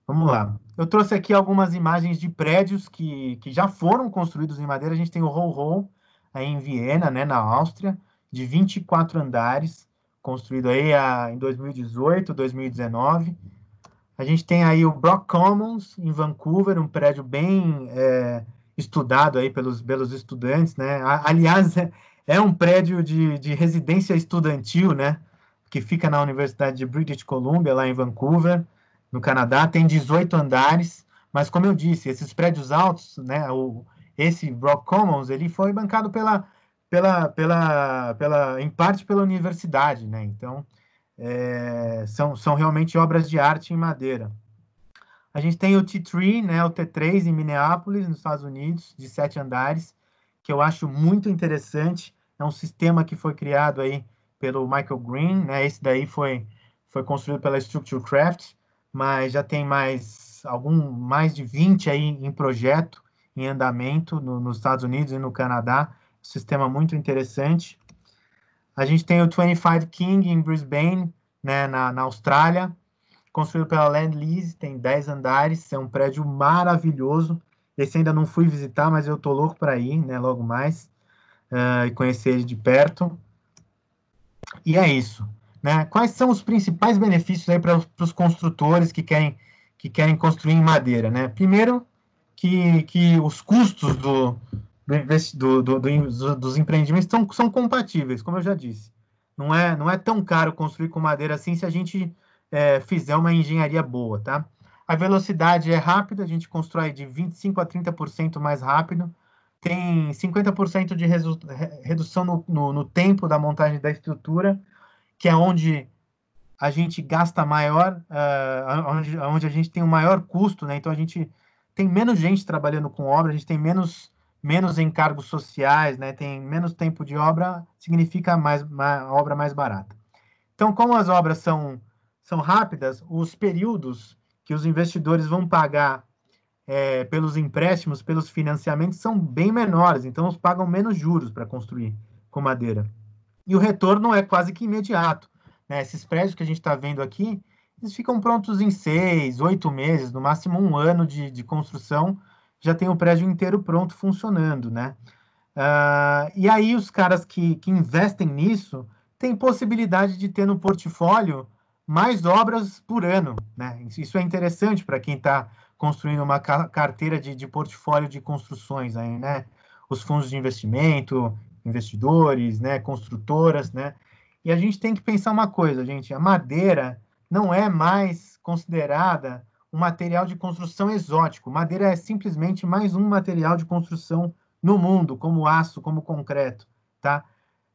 Vamos lá. Eu trouxe aqui algumas imagens de prédios que, que já foram construídos em madeira. A gente tem o Hoho, aí em Viena, né, na Áustria, de 24 andares, construído aí a, em 2018, 2019. A gente tem aí o Brock Commons, em Vancouver, um prédio bem é, estudado aí pelos, pelos estudantes, né? Aliás, é, é um prédio de, de residência estudantil, né? Que fica na Universidade de British Columbia, lá em Vancouver no Canadá, tem 18 andares, mas como eu disse, esses prédios altos, né, o, esse Rock Commons, ele foi bancado pela, pela, pela, pela, em parte pela universidade, né, então é, são, são realmente obras de arte em madeira. A gente tem o T3, né, o T3 em Minneapolis, nos Estados Unidos, de sete andares, que eu acho muito interessante. É um sistema que foi criado aí pelo Michael Green, né? Esse daí foi foi construído pela Structurecraft mas já tem mais algum mais de 20 aí em projeto, em andamento no, nos Estados Unidos e no Canadá. sistema muito interessante. A gente tem o 25 King em Brisbane, né, na, na Austrália, construído pela Land Lease, tem 10 andares, é um prédio maravilhoso. Esse ainda não fui visitar, mas eu tô louco para ir, né, logo mais, uh, e conhecer ele de perto. E é isso. Né? Quais são os principais benefícios aí para os construtores que querem, que querem construir em madeira? Né? Primeiro, que, que os custos do, do, do, do, dos empreendimentos são, são compatíveis, como eu já disse. Não é, não é tão caro construir com madeira assim se a gente é, fizer uma engenharia boa, tá? A velocidade é rápida, a gente constrói de 25% a 30% mais rápido, tem 50% de redução no, no, no, tempo da montagem da estrutura que é onde a gente gasta maior, uh, onde, onde a gente tem o um maior custo, né? Então a gente tem menos gente trabalhando com obra, a gente tem menos menos encargos sociais, né? Tem menos tempo de obra, significa mais uma obra mais barata. Então, como as obras são são rápidas, os períodos que os investidores vão pagar é, pelos empréstimos, pelos financiamentos, são bem menores. Então, eles pagam menos juros para construir com madeira e o retorno é quase que imediato. Né? Esses prédios que a gente está vendo aqui, eles ficam prontos em seis, oito meses, no máximo um ano de, de construção, já tem o prédio inteiro pronto, funcionando, né? Uh, e aí os caras que, que investem nisso têm possibilidade de ter no portfólio mais obras por ano, né? Isso é interessante para quem está construindo uma carteira de, de portfólio de construções aí, né? Os fundos de investimento investidores, né, construtoras, né? E a gente tem que pensar uma coisa, gente, a madeira não é mais considerada um material de construção exótico. Madeira é simplesmente mais um material de construção no mundo, como aço, como concreto, tá?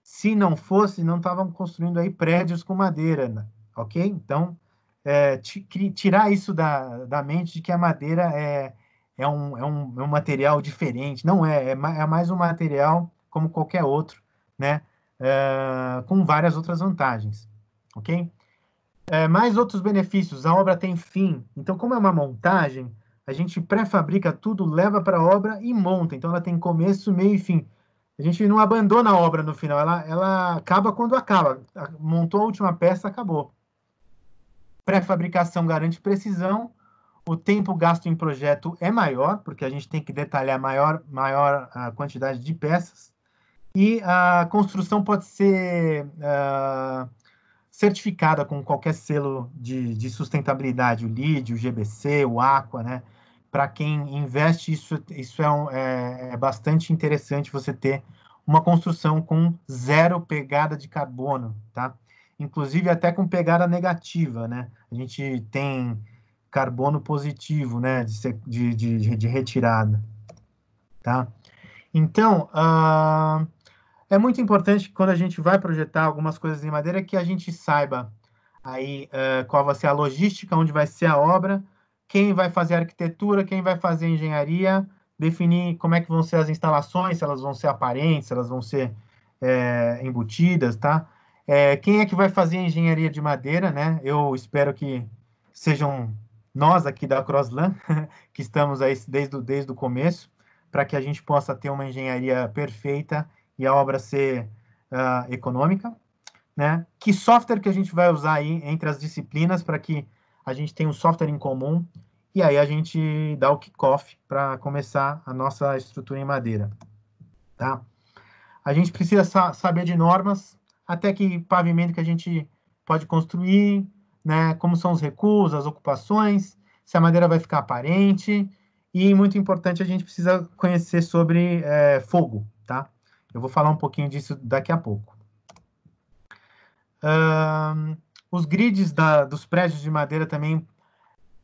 Se não fosse, não estavam construindo aí prédios com madeira, né? ok? Então, é, tirar isso da, da mente de que a madeira é, é, um, é, um, é um material diferente. Não é, é, é mais um material como qualquer outro, né? Uh, com várias outras vantagens, ok? Uh, mais outros benefícios, a obra tem fim. Então, como é uma montagem, a gente pré-fabrica tudo, leva para a obra e monta. Então, ela tem começo, meio e fim. A gente não abandona a obra no final, ela, ela acaba quando acaba. Montou a última peça, acabou. Pré-fabricação garante precisão, o tempo gasto em projeto é maior, porque a gente tem que detalhar maior, maior a ah, quantidade de peças e a construção pode ser uh, certificada com qualquer selo de, de, sustentabilidade, o LEED, o GBC, o Aqua, né? Para quem investe, isso, isso é, um, é, é, bastante interessante você ter uma construção com zero pegada de carbono, tá? Inclusive até com pegada negativa, né? A gente tem carbono positivo, né? De, de, de retirada, tá? Então, uh é muito importante quando a gente vai projetar algumas coisas em madeira que a gente saiba aí uh, qual vai ser a logística, onde vai ser a obra, quem vai fazer arquitetura, quem vai fazer engenharia, definir como é que vão ser as instalações, se elas vão ser aparentes, se elas vão ser é, embutidas, tá? É, quem é que vai fazer engenharia de madeira, né? Eu espero que sejam nós aqui da Croslan, que estamos aí desde, desde o começo, para que a gente possa ter uma engenharia perfeita e a obra ser uh, econômica. Né? Que software que a gente vai usar aí entre as disciplinas para que a gente tenha um software em comum e aí a gente dá o kickoff para começar a nossa estrutura em madeira. Tá? A gente precisa sa saber de normas, até que pavimento que a gente pode construir, né? como são os recursos, as ocupações, se a madeira vai ficar aparente, e muito importante, a gente precisa conhecer sobre é, fogo, tá? Eu vou falar um pouquinho disso daqui a pouco. Uh, os grids da, dos prédios de madeira também,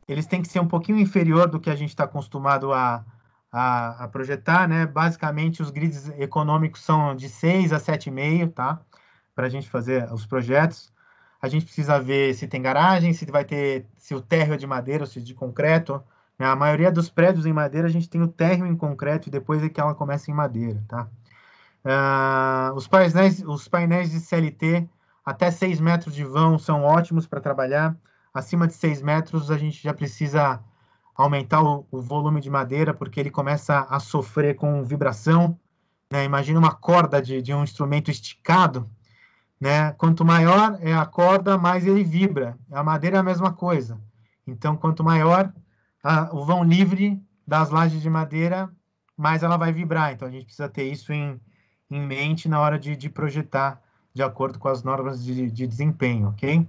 eles têm que ser um pouquinho inferior do que a gente está acostumado a, a, a, projetar, né? Basicamente, os grids econômicos são de 6 a 7,5, tá? Para a gente fazer os projetos. A gente precisa ver se tem garagem, se vai ter, se o térreo é de madeira ou se é de concreto. Né? A maioria dos prédios em madeira, a gente tem o térreo em concreto e depois é que ela começa em madeira, tá? Uh, os, painéis, os painéis de CLT até 6 metros de vão são ótimos para trabalhar. Acima de 6 metros, a gente já precisa aumentar o, o, volume de madeira, porque ele começa a sofrer com vibração. Né? Imagina uma corda de, de um instrumento esticado. Né? Quanto maior é a corda, mais ele vibra. A madeira é a mesma coisa. Então, quanto maior a, o vão livre das lajes de madeira, mais ela vai vibrar. Então, a gente precisa ter isso em, em mente na hora de, de projetar de acordo com as normas de, de desempenho, ok?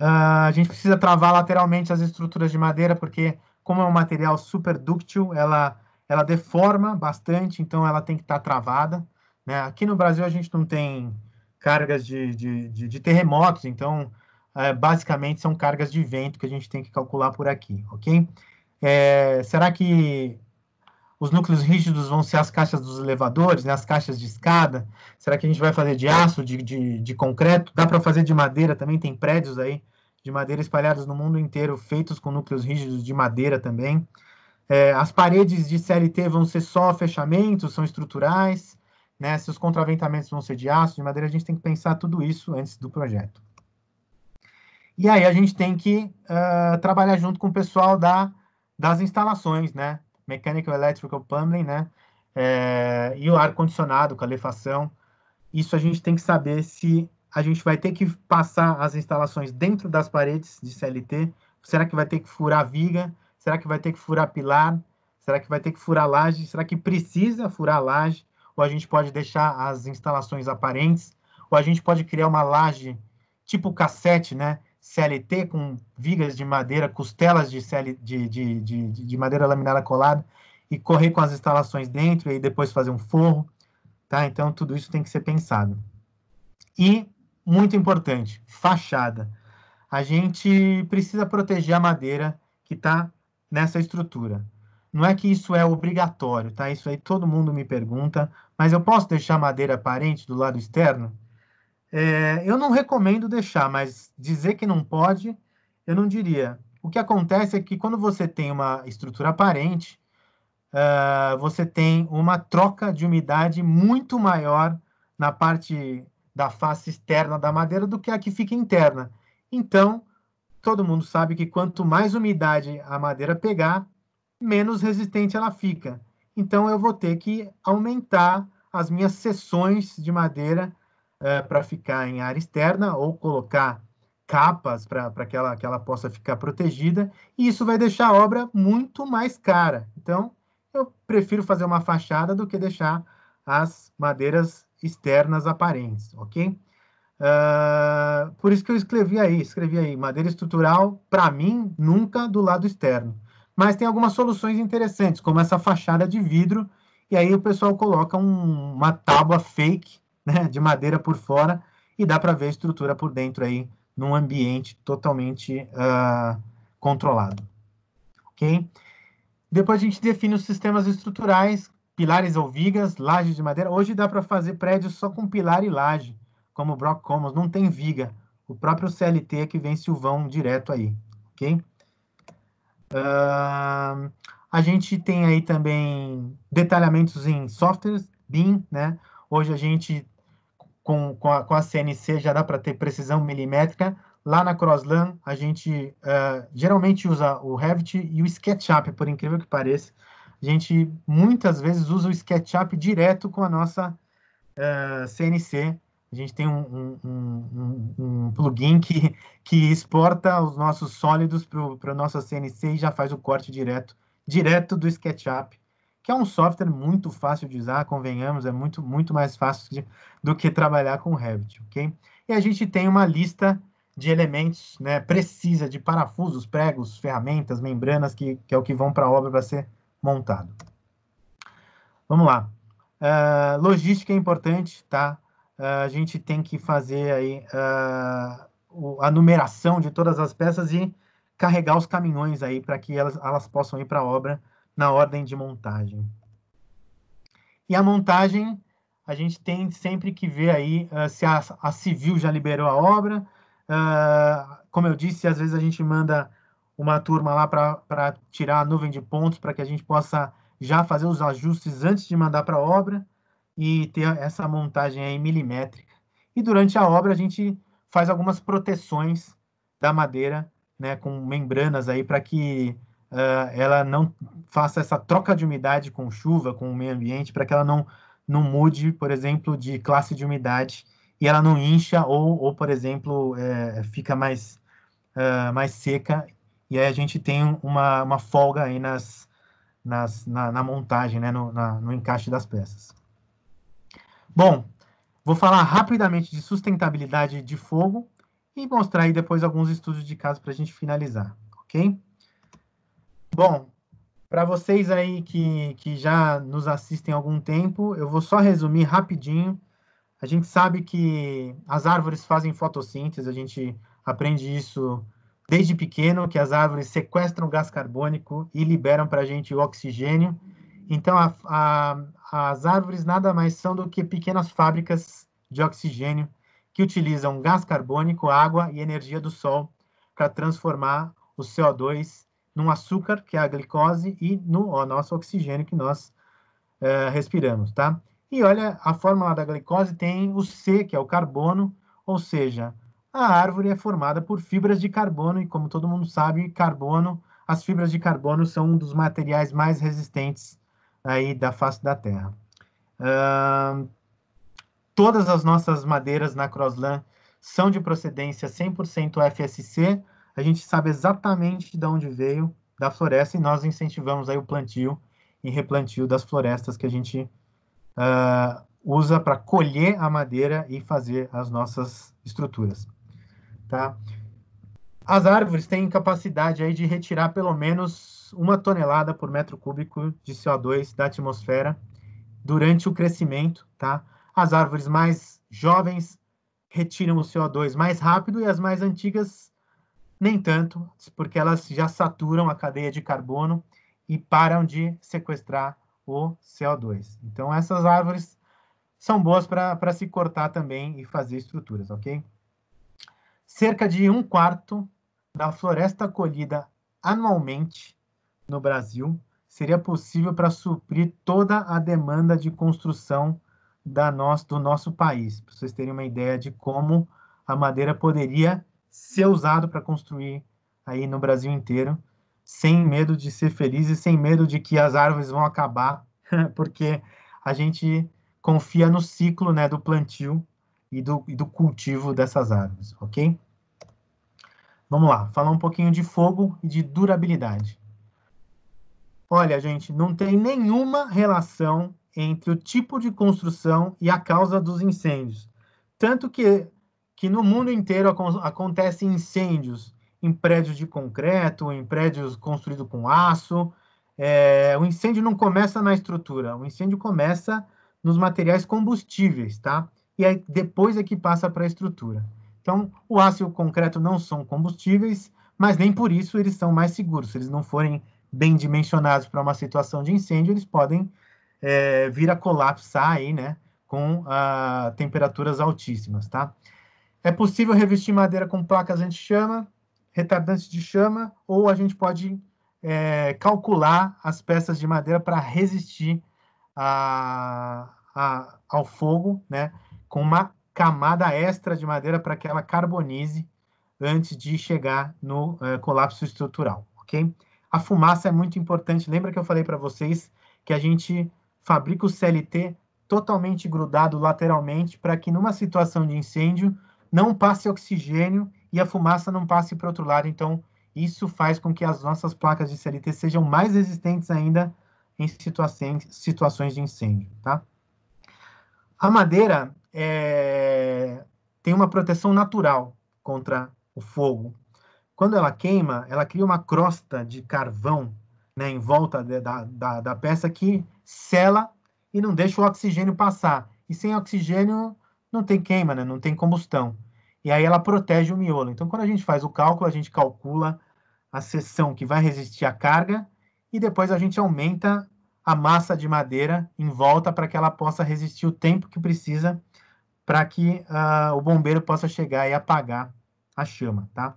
Uh, a gente precisa travar lateralmente as estruturas de madeira, porque como é um material super dúctil, ela, ela deforma bastante, então ela tem que estar tá travada. Né? Aqui no Brasil a gente não tem cargas de, de, de, de terremotos, então é, basicamente são cargas de vento que a gente tem que calcular por aqui, ok? É, será que os núcleos rígidos vão ser as caixas dos elevadores, né, as caixas de escada? Será que a gente vai fazer de aço, de, de, de concreto? Dá para fazer de madeira também, tem prédios aí de madeira espalhados no mundo inteiro, feitos com núcleos rígidos de madeira também. É, as paredes de CLT vão ser só fechamentos, são estruturais, né? Se os contraventamentos vão ser de aço, de madeira, a gente tem que pensar tudo isso antes do projeto. E aí a gente tem que uh, trabalhar junto com o pessoal da, das instalações, né? Mechanical Electrical Plumbing, né? É, e o ar-condicionado, calefação. Isso a gente tem que saber se a gente vai ter que passar as instalações dentro das paredes de CLT. Será que vai ter que furar viga? Será que vai ter que furar pilar? Será que vai ter que furar laje? Será que precisa furar laje? Ou a gente pode deixar as instalações aparentes? Ou a gente pode criar uma laje tipo cassete, né? CLT com vigas de madeira, costelas de, CL, de, de, de, de madeira laminada colada e correr com as instalações dentro e depois fazer um forro, tá? Então tudo isso tem que ser pensado. E muito importante, fachada. A gente precisa proteger a madeira que está nessa estrutura. Não é que isso é obrigatório, tá? Isso aí todo mundo me pergunta, mas eu posso deixar madeira aparente do lado externo? É, eu não recomendo deixar, mas dizer que não pode, eu não diria. O que acontece é que quando você tem uma estrutura aparente, uh, você tem uma troca de umidade muito maior na parte da face externa da madeira do que a que fica interna. Então, todo mundo sabe que quanto mais umidade a madeira pegar, menos resistente ela fica. Então, eu vou ter que aumentar as minhas seções de madeira é, eh, para ficar em área externa ou colocar capas para que, ela, que ela possa ficar protegida, e isso vai deixar a obra muito mais cara. Então, eu prefiro fazer uma fachada do que deixar as madeiras externas aparentes, ok? Uh, por isso que eu escrevi aí, escrevi aí, madeira estrutural, para mim, nunca do lado externo. Mas tem algumas soluções interessantes, como essa fachada de vidro, e aí o pessoal coloca um, uma tábua fake né, de madeira por fora e dá para ver a estrutura por dentro aí num ambiente totalmente uh, controlado. Ok? Depois a gente define os sistemas estruturais, pilares ou vigas, lajes de madeira. Hoje dá para fazer prédios só com pilar e laje, como o Brock Commons, não tem viga. O próprio CLT é que vem Silvão direto aí, ok? Uh, a gente tem aí também detalhamentos em softwares, BIM, né? Hoje a gente com, com, a, com a CNC já dá para ter precisão milimétrica. Lá na Crosslan, a gente uh, geralmente usa o Revit e o SketchUp, por incrível que pareça. A gente muitas vezes usa o SketchUp direto com a nossa uh, eh, CNC. A gente tem um, um, um, um plugin que, que exporta os nossos sólidos para a nossa CNC e já faz o corte direto, direto do SketchUp que é um software muito fácil de usar, convenhamos, é muito, muito mais fácil de, do que trabalhar com Revit, ok? E a gente tem uma lista de elementos né, precisa de parafusos, pregos, ferramentas, membranas, que, que é o que vão para a obra para ser montado. Vamos lá. Uh, logística é importante, tá? Uh, a gente tem que fazer aí uh, a numeração de todas as peças e carregar os caminhões aí para que elas, elas possam ir para a obra na ordem de montagem. E a montagem, a gente tem sempre que ver aí uh, se a, a, civil já liberou a obra. Uh, como eu disse, às vezes a gente manda uma turma lá para tirar a nuvem de pontos para que a gente possa já fazer os ajustes antes de mandar para a obra e ter essa montagem aí milimétrica. E durante a obra a gente faz algumas proteções da madeira, né, com membranas aí para que eh, ela não faça essa troca de umidade com chuva, com o meio ambiente, para que ela não, não mude, por exemplo, de classe de umidade e ela não incha ou, ou por exemplo, é, fica mais, uh, mais seca. E aí a gente tem uma, uma folga aí nas, nas, na, na montagem, né, no, na, no encaixe das peças. Bom, vou falar rapidamente de sustentabilidade de fogo e mostrar aí depois alguns estudos de caso para a gente finalizar, ok? Bom, para vocês aí que, que já nos assistem há algum tempo, eu vou só resumir rapidinho. A gente sabe que as árvores fazem fotossíntese, a gente aprende isso desde pequeno, que as árvores sequestram gás carbônico e liberam para a gente o oxigênio. Então, a, a, as árvores nada mais são do que pequenas fábricas de oxigênio que utilizam gás carbônico, água e energia do sol para transformar o CO2 no açúcar, que é a glicose, e no nosso oxigênio que nós é, respiramos, tá? E olha, a fórmula da glicose tem o C, que é o carbono, ou seja, a árvore é formada por fibras de carbono, e como todo mundo sabe, carbono, as fibras de carbono são um dos materiais mais resistentes aí da face da Terra. Uh, todas as nossas madeiras na Crossland são de procedência 100% FSC, a gente sabe exatamente de onde veio da floresta e nós incentivamos aí o plantio e replantio das florestas que a gente uh, usa para colher a madeira e fazer as nossas estruturas. Tá? As árvores têm capacidade aí de retirar pelo menos uma tonelada por metro cúbico de CO2 da atmosfera durante o crescimento, tá? As árvores mais jovens retiram o CO2 mais rápido e as mais antigas nem tanto, porque elas já saturam a cadeia de carbono e param de sequestrar o CO2. Então, essas árvores são boas para se cortar também e fazer estruturas, ok? Cerca de um quarto da floresta colhida anualmente no Brasil seria possível para suprir toda a demanda de construção da nosso, do nosso país, para vocês terem uma ideia de como a madeira poderia ser usado para construir aí no Brasil inteiro, sem medo de ser feliz e sem medo de que as árvores vão acabar, porque a gente confia no ciclo né, do plantio e do, e do cultivo dessas árvores, ok? Vamos lá, falar um pouquinho de fogo e de durabilidade. Olha, gente, não tem nenhuma relação entre o tipo de construção e a causa dos incêndios. Tanto que que no mundo inteiro ac acontecem incêndios em prédios de concreto, em prédios construídos com aço. É, o incêndio não começa na estrutura, o incêndio começa nos materiais combustíveis, tá? E aí depois é que passa para a estrutura. Então, o aço e o concreto não são combustíveis, mas nem por isso eles são mais seguros. Se eles não forem bem dimensionados para uma situação de incêndio, eles podem é, vir a colapsar aí, né? Com ah, temperaturas altíssimas, tá? É possível revestir madeira com placas anti-chama, retardantes de chama, ou a gente pode é, calcular as peças de madeira para resistir a, a, ao fogo, né? Com uma camada extra de madeira para que ela carbonize antes de chegar no é, colapso estrutural, ok? A fumaça é muito importante. Lembra que eu falei para vocês que a gente fabrica o CLT totalmente grudado lateralmente para que numa situação de incêndio não passe oxigênio e a fumaça não passe para outro lado. Então, isso faz com que as nossas placas de CLT sejam mais resistentes ainda em situações de incêndio, tá? A madeira é, tem uma proteção natural contra o fogo. Quando ela queima, ela cria uma crosta de carvão né, em volta de, da, da, da peça que sela e não deixa o oxigênio passar. E sem oxigênio, não tem queima, né? não tem combustão. E aí ela protege o miolo. Então, quando a gente faz o cálculo, a gente calcula a seção que vai resistir à carga e depois a gente aumenta a massa de madeira em volta para que ela possa resistir o tempo que precisa para que uh, o bombeiro possa chegar e apagar a chama, tá?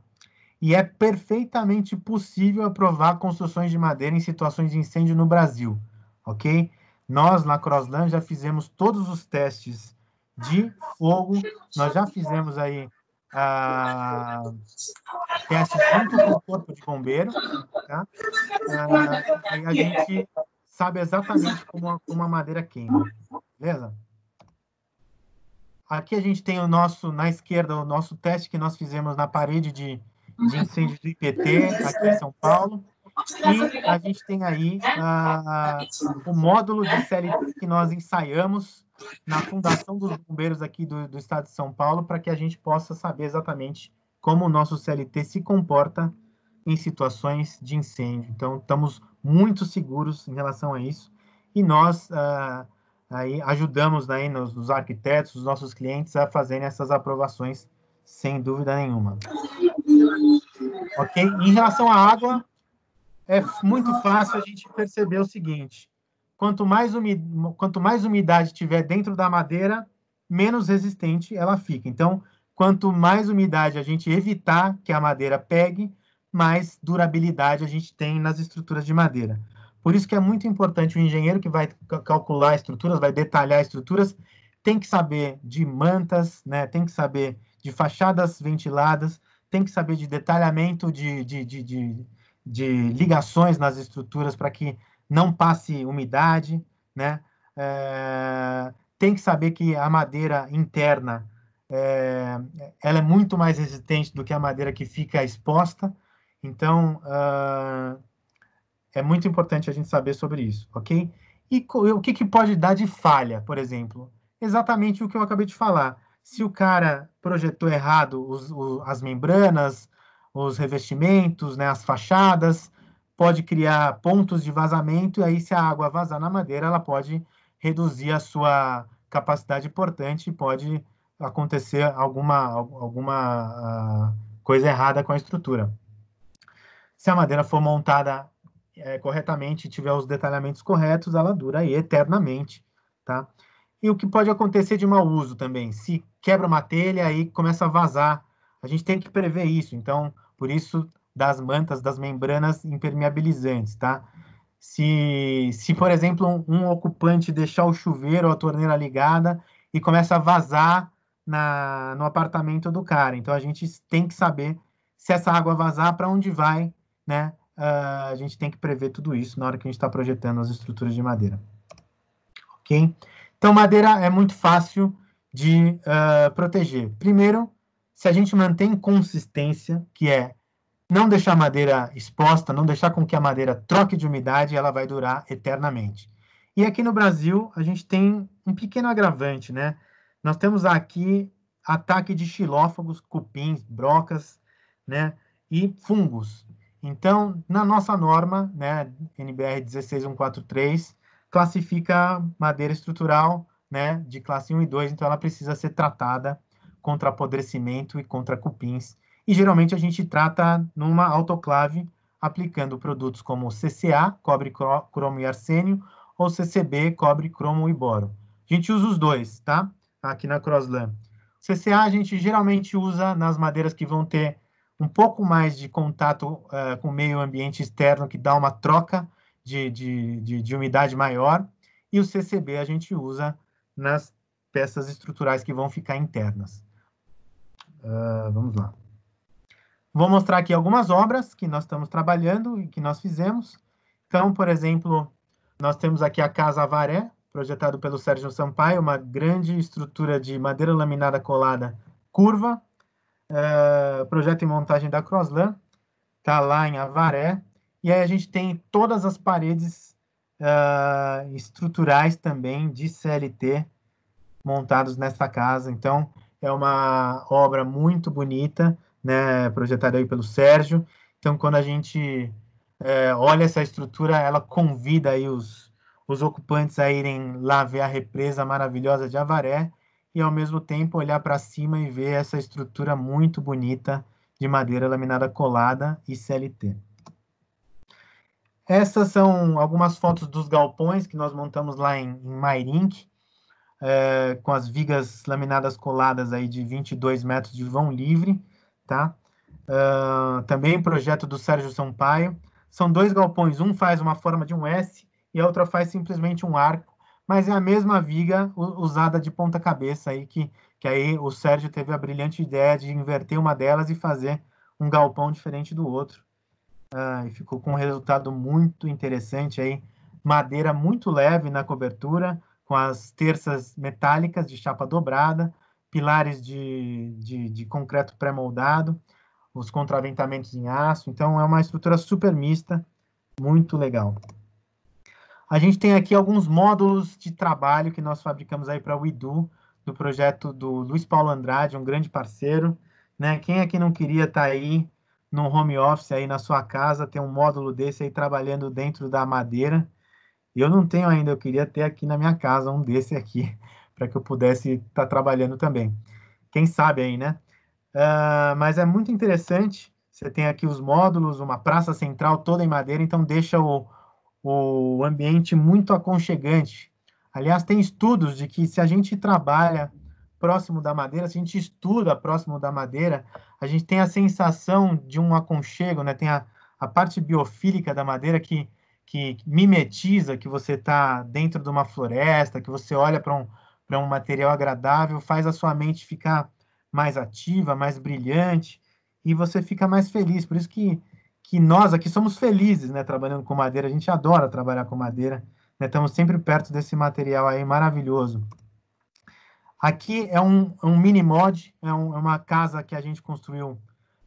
E é perfeitamente possível aprovar construções de madeira em situações de incêndio no Brasil, ok? Nós, na Crossland, já fizemos todos os testes de fogo. Nós já fizemos aí ah, teste junto com o corpo de bombeiro, tá? Ah, e a gente sabe exatamente como a, como a madeira queima, beleza? Aqui a gente tem o nosso, na esquerda, o nosso teste que nós fizemos na parede de, de incêndio do IPT, aqui em São Paulo. E a gente tem aí ah, o módulo de CLT que nós ensaiamos na Fundação dos Bombeiros aqui do, do Estado de São Paulo para que a gente possa saber exatamente como o nosso CLT se comporta em situações de incêndio. Então, estamos muito seguros em relação a isso. E nós ah, aí ajudamos aí né, nos, nos arquitetos, os nossos clientes a fazerem essas aprovações sem dúvida nenhuma. Ok? Em relação à água, é muito fácil a gente perceber o seguinte: quanto mais, umidade, quanto mais umidade tiver dentro da madeira, menos resistente ela fica. Então, quanto mais umidade a gente evitar que a madeira pegue, mais durabilidade a gente tem nas estruturas de madeira. Por isso que é muito importante o engenheiro que vai calcular estruturas, vai detalhar estruturas, tem que saber de mantas, né? tem que saber de fachadas ventiladas, tem que saber de detalhamento de, de, de, de, de ligações nas estruturas para que não passe umidade, né? É, tem que saber que a madeira interna é, ela é muito mais resistente do que a madeira que fica exposta. Então, uh, é muito importante a gente saber sobre isso, ok? E o que, que pode dar de falha, por exemplo? Exatamente o que eu acabei de falar. Se o cara projetou errado os, as membranas, os revestimentos, né, as fachadas, pode criar pontos de vazamento, e aí, se a água vazar na madeira, ela pode reduzir a sua capacidade portante e pode acontecer alguma, alguma ah, coisa errada com a estrutura. Se a madeira for montada é, corretamente, tiver os detalhamentos corretos, ela dura aí eternamente, tá? E o que pode acontecer de mau uso também? Se quebra uma telha, aí começa a vazar. A gente tem que prever isso. Então, por isso, das mantas, das membranas impermeabilizantes, tá? Se, se por exemplo, um, um ocupante deixar o chuveiro ou a torneira ligada e começa a vazar na, no apartamento do cara. Então, a gente tem que saber se essa água vazar, para onde vai, né? Uh, a gente tem que prever tudo isso na hora que a gente está projetando as estruturas de madeira. Ok? Então, madeira é muito fácil de uh, proteger. Primeiro, se a gente mantém consistência, que é não deixar a madeira exposta, não deixar com que a madeira troque de umidade, ela vai durar eternamente. E aqui no Brasil, a gente tem um pequeno agravante, né? Nós temos aqui ataque de xilófagos, cupins, brocas, né? E fungos. Então, na nossa norma, né, NBR 16143, classifica madeira estrutural, né, de classe 1 e 2, então ela precisa ser tratada contra apodrecimento e contra cupins e geralmente a gente trata numa autoclave aplicando produtos como CCA, cobre, cromo e arsênio, ou CCB, cobre, cromo e boro. A gente usa os dois, tá? Aqui na o CCA a gente geralmente usa nas madeiras que vão ter um pouco mais de contato uh, com o meio ambiente externo, que dá uma troca de, de, de, de umidade maior. E o CCB a gente usa nas peças estruturais que vão ficar internas. Uh, vamos lá. Vou mostrar aqui algumas obras que nós estamos trabalhando e que nós fizemos. Então, por exemplo, nós temos aqui a Casa Avaré, projetado pelo Sérgio Sampaio, uma grande estrutura de madeira laminada colada curva, uh, projeto e montagem da Croslan, está lá em Avaré. E aí a gente tem todas as paredes uh, estruturais também de CLT montados nessa casa. Então, é uma obra muito bonita, né, projetado aí pelo Sérgio. Então, quando a gente é, olha essa estrutura, ela convida aí os, os ocupantes a irem lá ver a represa maravilhosa de Avaré e, ao mesmo tempo, olhar para cima e ver essa estrutura muito bonita de madeira laminada colada e CLT. Essas são algumas fotos dos galpões que nós montamos lá em, em Mairink, é, com as vigas laminadas coladas aí de 22 metros de vão livre tá? Uh, também projeto do Sérgio Sampaio. São dois galpões, um faz uma forma de um S e a outra faz simplesmente um arco, mas é a mesma viga usada de ponta cabeça aí que, que aí o Sérgio teve a brilhante ideia de inverter uma delas e fazer um galpão diferente do outro. Ah, e ficou com um resultado muito interessante aí, madeira muito leve na cobertura, com as terças metálicas de chapa dobrada, pilares de, de, de concreto pré-moldado, os contraventamentos em aço. Então, é uma estrutura super mista, muito legal. A gente tem aqui alguns módulos de trabalho que nós fabricamos aí para o IDU, do projeto do Luiz Paulo Andrade, um grande parceiro. Né? Quem é que não queria estar tá aí no home office, aí na sua casa, ter um módulo desse aí trabalhando dentro da madeira? Eu não tenho ainda, eu queria ter aqui na minha casa um desse aqui, para que eu pudesse estar tá trabalhando também. Quem sabe aí, né? Uh, mas é muito interessante. Você tem aqui os módulos, uma praça central toda em madeira, então deixa o, o ambiente muito aconchegante. Aliás, tem estudos de que se a gente trabalha próximo da madeira, se a gente estuda próximo da madeira, a gente tem a sensação de um aconchego, né? Tem a, a parte biofílica da madeira que, que mimetiza que você está dentro de uma floresta, que você olha para um, é um material agradável, faz a sua mente ficar mais ativa, mais brilhante, e você fica mais feliz. Por isso que, que nós aqui somos felizes, né, trabalhando com madeira. A gente adora trabalhar com madeira. Né? Estamos sempre perto desse material aí maravilhoso. Aqui é um, é um mini mod, é, um, é, uma casa que a gente construiu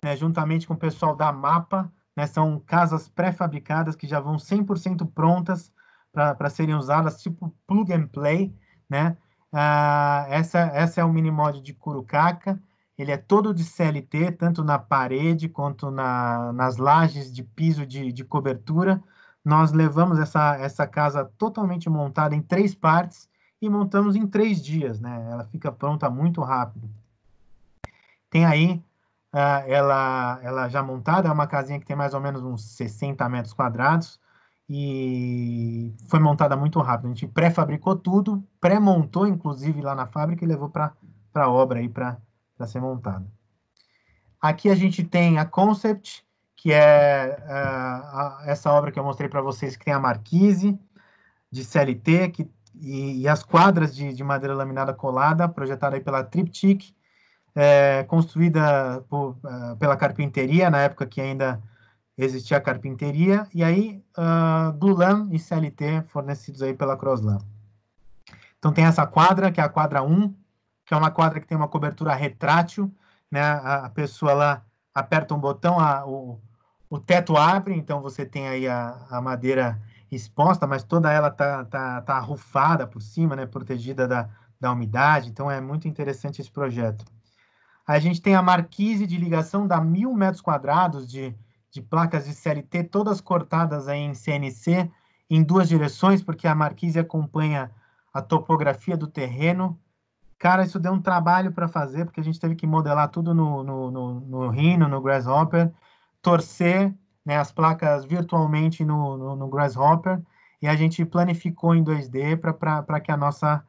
né, juntamente com o pessoal da Mapa. Né, são casas pré-fabricadas que já vão 100% prontas para serem usadas, tipo plug and play, né? Ah, essa, essa é o mini mod de Curucaca. Ele é todo de CLT, tanto na parede quanto na, nas lajes de piso de, de cobertura. Nós levamos essa, essa casa totalmente montada em três partes e montamos em três dias, né? Ela fica pronta muito rápido. Tem aí ah, ela, ela já montada, é uma casinha que tem mais ou menos uns 60 metros quadrados e foi montada muito rápido. A gente pré-fabricou tudo, pré-montou, inclusive, lá na fábrica e levou para a obra aí para ser montada. Aqui a gente tem a Concept, que é uh, a, essa obra que eu mostrei para vocês, que tem a marquise de CLT que, e, e as quadras de, de, madeira laminada colada, projetada aí pela Triptych, é, construída por, uh, pela carpinteria, na época que ainda existia a carpinteria, e aí uh, Glulam e CLT fornecidos aí pela crosslam Então tem essa quadra, que é a quadra 1, que é uma quadra que tem uma cobertura retrátil, né? A, a pessoa lá aperta um botão, a, o, o teto abre, então você tem aí a, a madeira exposta, mas toda ela tá, tá, tá arrufada por cima, né? Protegida da, da umidade, então é muito interessante esse projeto. A gente tem a marquise de ligação da mil metros quadrados de de placas de CLT, todas cortadas aí em CNC, em duas direções, porque a marquise acompanha a topografia do terreno. Cara, isso deu um trabalho para fazer, porque a gente teve que modelar tudo no, no, no, no Rhino, no Grasshopper, torcer né, as placas virtualmente no, no, no Grasshopper, e a gente planificou em 2D para que a nossa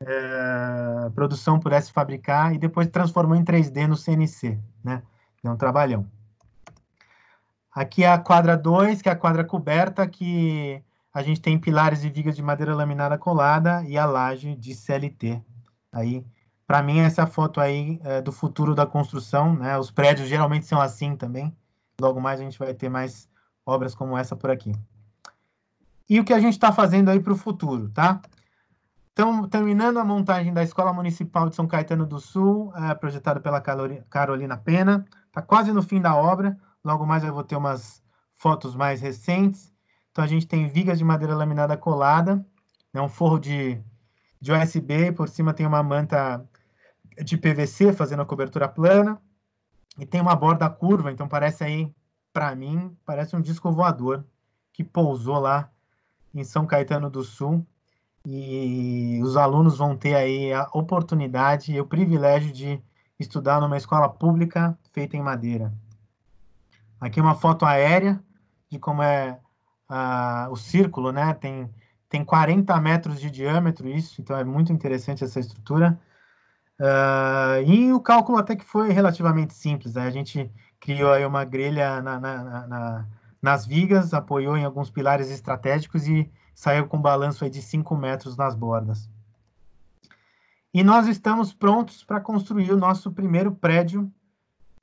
é, produção pudesse fabricar e depois transformou em 3D no CNC, né? É um trabalhão. Aqui é a quadra 2, que é a quadra coberta, que a gente tem pilares e vigas de madeira laminada colada e a laje de CLT. Aí, para mim, essa foto aí é do futuro da construção, né? Os prédios geralmente são assim também. Logo mais a gente vai ter mais obras como essa por aqui. E o que a gente está fazendo aí para o futuro, tá? Então, terminando a montagem da Escola Municipal de São Caetano do Sul, é, projetada pela Carolina Pena, está quase no fim da obra. Logo mais eu vou ter umas fotos mais recentes. Então a gente tem vigas de madeira laminada colada, né, um forro de, de USB, por cima tem uma manta de PVC fazendo a cobertura plana e tem uma borda curva, então parece aí, para mim, parece um disco voador que pousou lá em São Caetano do Sul e os alunos vão ter aí a oportunidade e o privilégio de estudar numa escola pública feita em madeira. Aqui é uma foto aérea de como é o círculo, né? Tem, tem 40 metros de diâmetro isso, então é muito interessante essa estrutura. Ah, e o cálculo até que foi relativamente simples, né? a gente criou aí uma grelha na, na, na, nas vigas, apoiou em alguns pilares estratégicos e saiu com um balanço aí de 5 metros nas bordas. E nós estamos prontos para construir o nosso primeiro prédio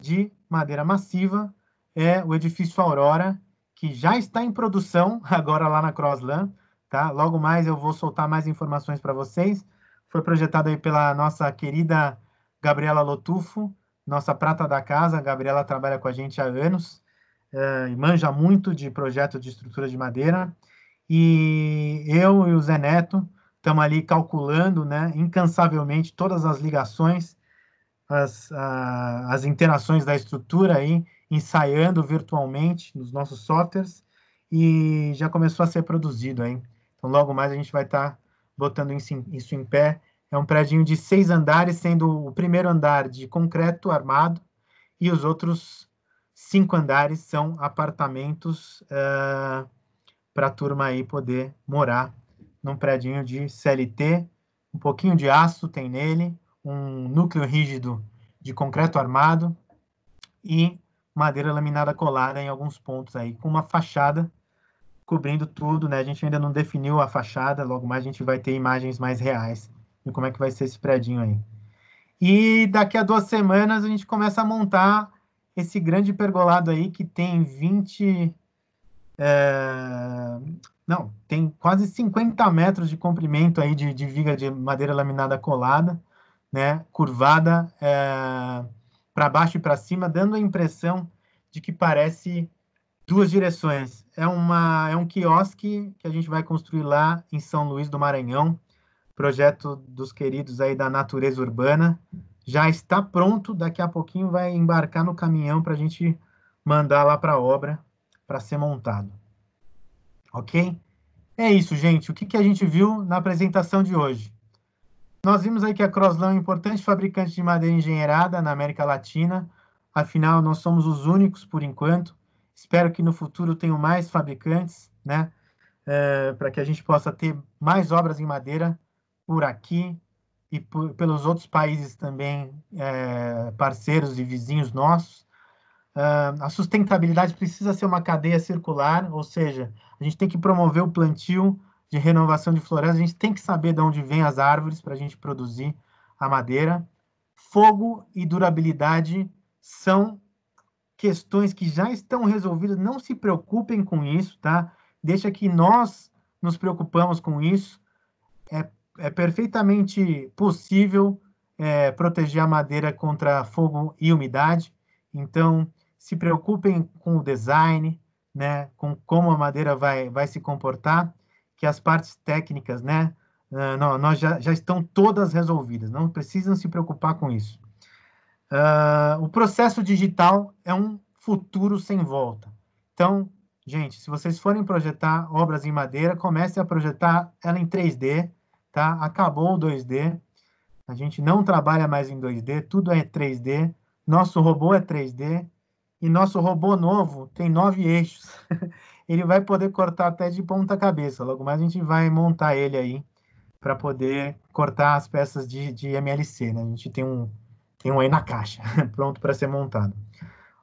de madeira massiva, é o edifício Aurora, que já está em produção agora lá na Crossland, tá? Logo mais eu vou soltar mais informações para vocês. Foi projetado aí pela nossa querida Gabriela Lotufo, nossa prata da casa. A Gabriela trabalha com a gente há anos é, e manja muito de projetos de estrutura de madeira. E eu e o Zé Neto estamos ali calculando, né, incansavelmente, todas as ligações, as, a, as interações da estrutura aí ensaiando virtualmente nos nossos softwares e já começou a ser produzido, hein? Então, logo mais a gente vai estar tá botando isso em pé. É um prédio de seis andares, sendo o primeiro andar de concreto armado e os outros cinco andares são apartamentos uh, eh, para a turma aí poder morar num prédio de CLT. Um pouquinho de aço tem nele, um núcleo rígido de concreto armado e madeira laminada colada em alguns pontos aí, com uma fachada cobrindo tudo, né? A gente ainda não definiu a fachada, logo mais a gente vai ter imagens mais reais de como é que vai ser esse predinho aí. E daqui a duas semanas a gente começa a montar esse grande pergolado aí que tem 20. É... Não, tem quase 50 metros de comprimento aí de, de viga de madeira laminada colada, né? Curvada. É para baixo e para cima, dando a impressão de que parece duas direções. É, uma, é um quiosque que a gente vai construir lá em São Luís do Maranhão, projeto dos queridos aí da natureza urbana. Já está pronto, daqui a pouquinho vai embarcar no caminhão para a gente mandar lá para a obra para ser montado. Ok? É isso, gente. O que, que a gente viu na apresentação de hoje? Nós vimos aí que a Croslan é um importante fabricante de madeira engenheirada na América Latina. Afinal, nós somos os únicos por enquanto. Espero que no futuro tenham mais fabricantes, né? É, para que a gente possa ter mais obras em madeira por aqui e por, pelos outros países também é, parceiros e vizinhos nossos. É, a sustentabilidade precisa ser uma cadeia circular, ou seja, a gente tem que promover o plantio de renovação de floresta, a gente tem que saber de onde vêm as árvores para a gente produzir a madeira. Fogo e durabilidade são questões que já estão resolvidas, não se preocupem com isso, tá? Deixa que nós nos preocupamos com isso. É, é perfeitamente possível é, proteger a madeira contra fogo e umidade. Então, se preocupem com o design, né, com como a madeira vai, vai se comportar que as partes técnicas, né, uh, não, nós já, já estão todas resolvidas, não precisam se preocupar com isso. Uh, o processo digital é um futuro sem volta. Então, gente, se vocês forem projetar obras em madeira, comecem a projetar ela em 3D, tá? Acabou o 2D. A gente não trabalha mais em 2D, tudo é 3D. Nosso robô é 3D e nosso robô novo tem nove eixos. ele vai poder cortar até de ponta cabeça. Logo mais a gente vai montar ele aí para poder cortar as peças de, de MLC, né? A gente tem um, tem um aí na caixa, pronto para ser montado.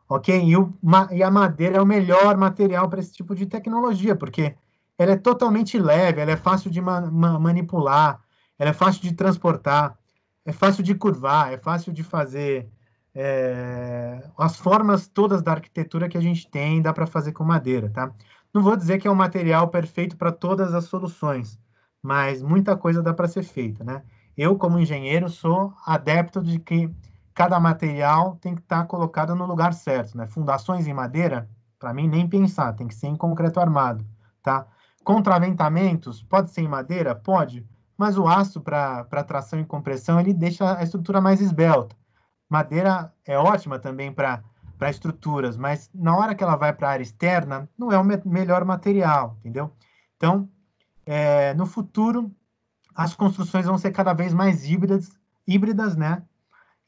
Ok? E, o, e a madeira é o melhor material para esse tipo de tecnologia, porque ela é totalmente leve, ela é fácil de ma ma manipular, ela é fácil de transportar, é fácil de curvar, é fácil de fazer. É, as formas todas da arquitetura que a gente tem dá para fazer com madeira, tá? Não vou dizer que é um material perfeito para todas as soluções, mas muita coisa dá para ser feita, né? Eu, como engenheiro, sou adepto de que cada material tem que estar tá colocado no lugar certo, né? Fundações em madeira, para mim, nem pensar, tem que ser em concreto armado, tá? Contraventamentos, pode ser em madeira? Pode, mas o aço para tração e compressão, ele deixa a estrutura mais esbelta. Madeira é ótima também para para estruturas, mas na hora que ela vai para a área externa, não é o me melhor material, entendeu? Então, é, no futuro, as construções vão ser cada vez mais híbridas, híbridas, né?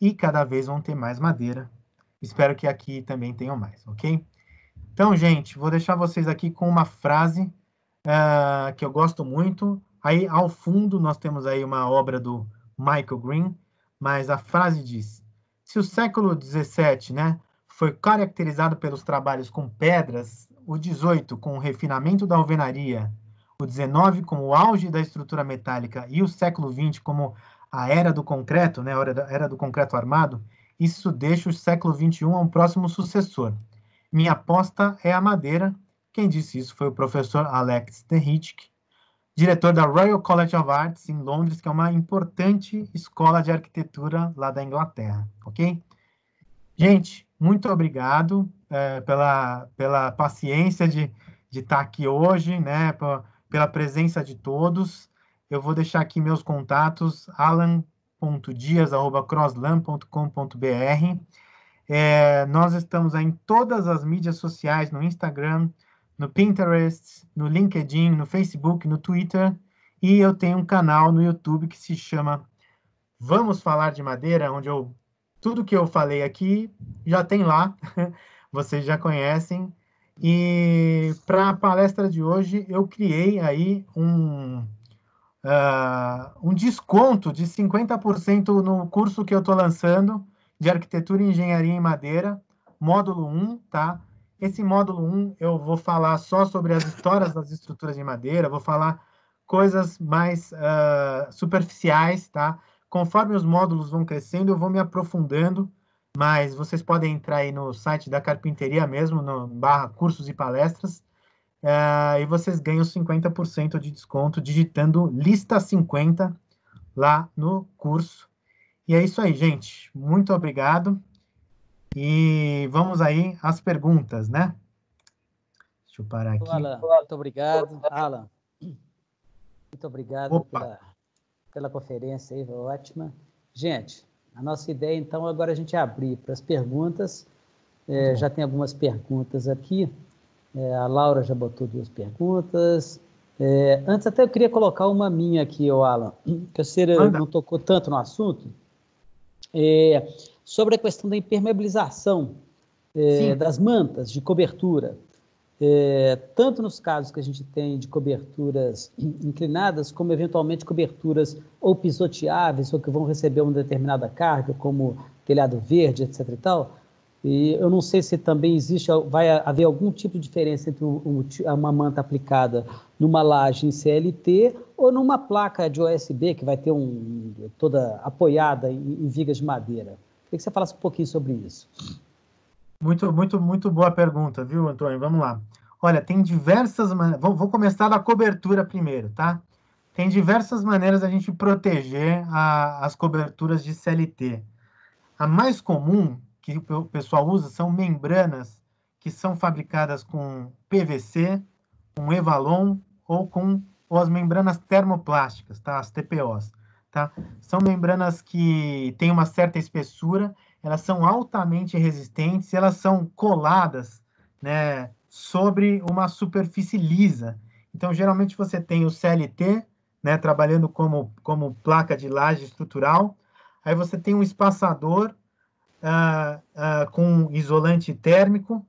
E cada vez vão ter mais madeira. Espero que aqui também tenham mais, ok? Então, gente, vou deixar vocês aqui com uma frase uh, que eu gosto muito. Aí, ao fundo, nós temos aí uma obra do Michael Green, mas a frase diz: se o século XVII, né, foi caracterizado pelos trabalhos com pedras, o 18 com o refinamento da alvenaria, o 19 como o auge da estrutura metálica e o século 20 como a era do concreto, né, a era, do concreto armado, isso deixa o século 21 a um próximo sucessor. Minha aposta é a madeira. Quem disse isso foi o professor Alex Terhitch, diretor da Royal College of Arts em Londres, que é uma importante escola de arquitetura lá da Inglaterra, ok? Gente, muito obrigado é, pela, pela paciência de, de estar tá aqui hoje, né, pra, pela presença de todos. Eu vou deixar aqui meus contatos, alan.dias.crosslan.com.br. É, nós estamos em todas as mídias sociais, no Instagram, no Pinterest, no LinkedIn, no Facebook, no Twitter, e eu tenho um canal no YouTube que se chama Vamos Falar de Madeira, onde eu tudo que eu falei aqui já tem lá, vocês já conhecem. E para a palestra de hoje, eu criei aí um, uh, um desconto de 50% no curso que eu estou lançando de Arquitetura e Engenharia em Madeira, módulo 1, tá? Esse módulo 1 eu vou falar só sobre as histórias das estruturas de madeira, vou falar coisas mais uh, superficiais, tá? Conforme os módulos vão crescendo, eu vou me aprofundando, mas vocês podem entrar aí no site da Carpinteria mesmo, no barra cursos e palestras, uh, e vocês ganham 50% de desconto digitando lista 50 lá no curso. E é isso aí, gente. Muito obrigado. E vamos aí às perguntas, né? Deixa eu parar aqui. muito obrigado. Alan, muito obrigado Opa. pela pela conferência aí, foi ótima. Gente, a nossa ideia, então, agora a gente abrir para as perguntas. É, já tem algumas perguntas aqui. É, a Laura já botou duas perguntas. É, antes, até eu queria colocar uma minha aqui, o Alan, que a Cera não tocou tanto no assunto, é, sobre a questão da impermeabilização é, das mantas de cobertura é, tanto nos casos que a gente tem de coberturas inclinadas, como eventualmente coberturas ou pisoteáveis, ou que vão receber uma determinada carga, como telhado verde, etc. E tal. E eu não sei se também existe, vai haver algum tipo de diferença entre uma manta aplicada numa laje em CLT ou numa placa de OSB que vai ter um toda apoiada em, em vigas de madeira. Queria que você falasse um pouquinho sobre isso. Muito, muito, muito boa pergunta, viu, Antônio? Vamos lá. Olha, tem diversas maneiras. Vou, vou, começar da cobertura primeiro, tá? Tem diversas maneiras da gente proteger a, as coberturas de CLT. A mais comum que o pessoal usa são membranas que são fabricadas com PVC, com Evalon ou com ou as membranas termoplásticas, tá? As TPOs, tá? São membranas que têm uma certa espessura elas são altamente resistentes, elas são coladas né, sobre uma superfície lisa. Então, geralmente você tem o CLT, né, trabalhando como, como placa de laje estrutural, aí você tem um espaçador ah, ah, com isolante térmico,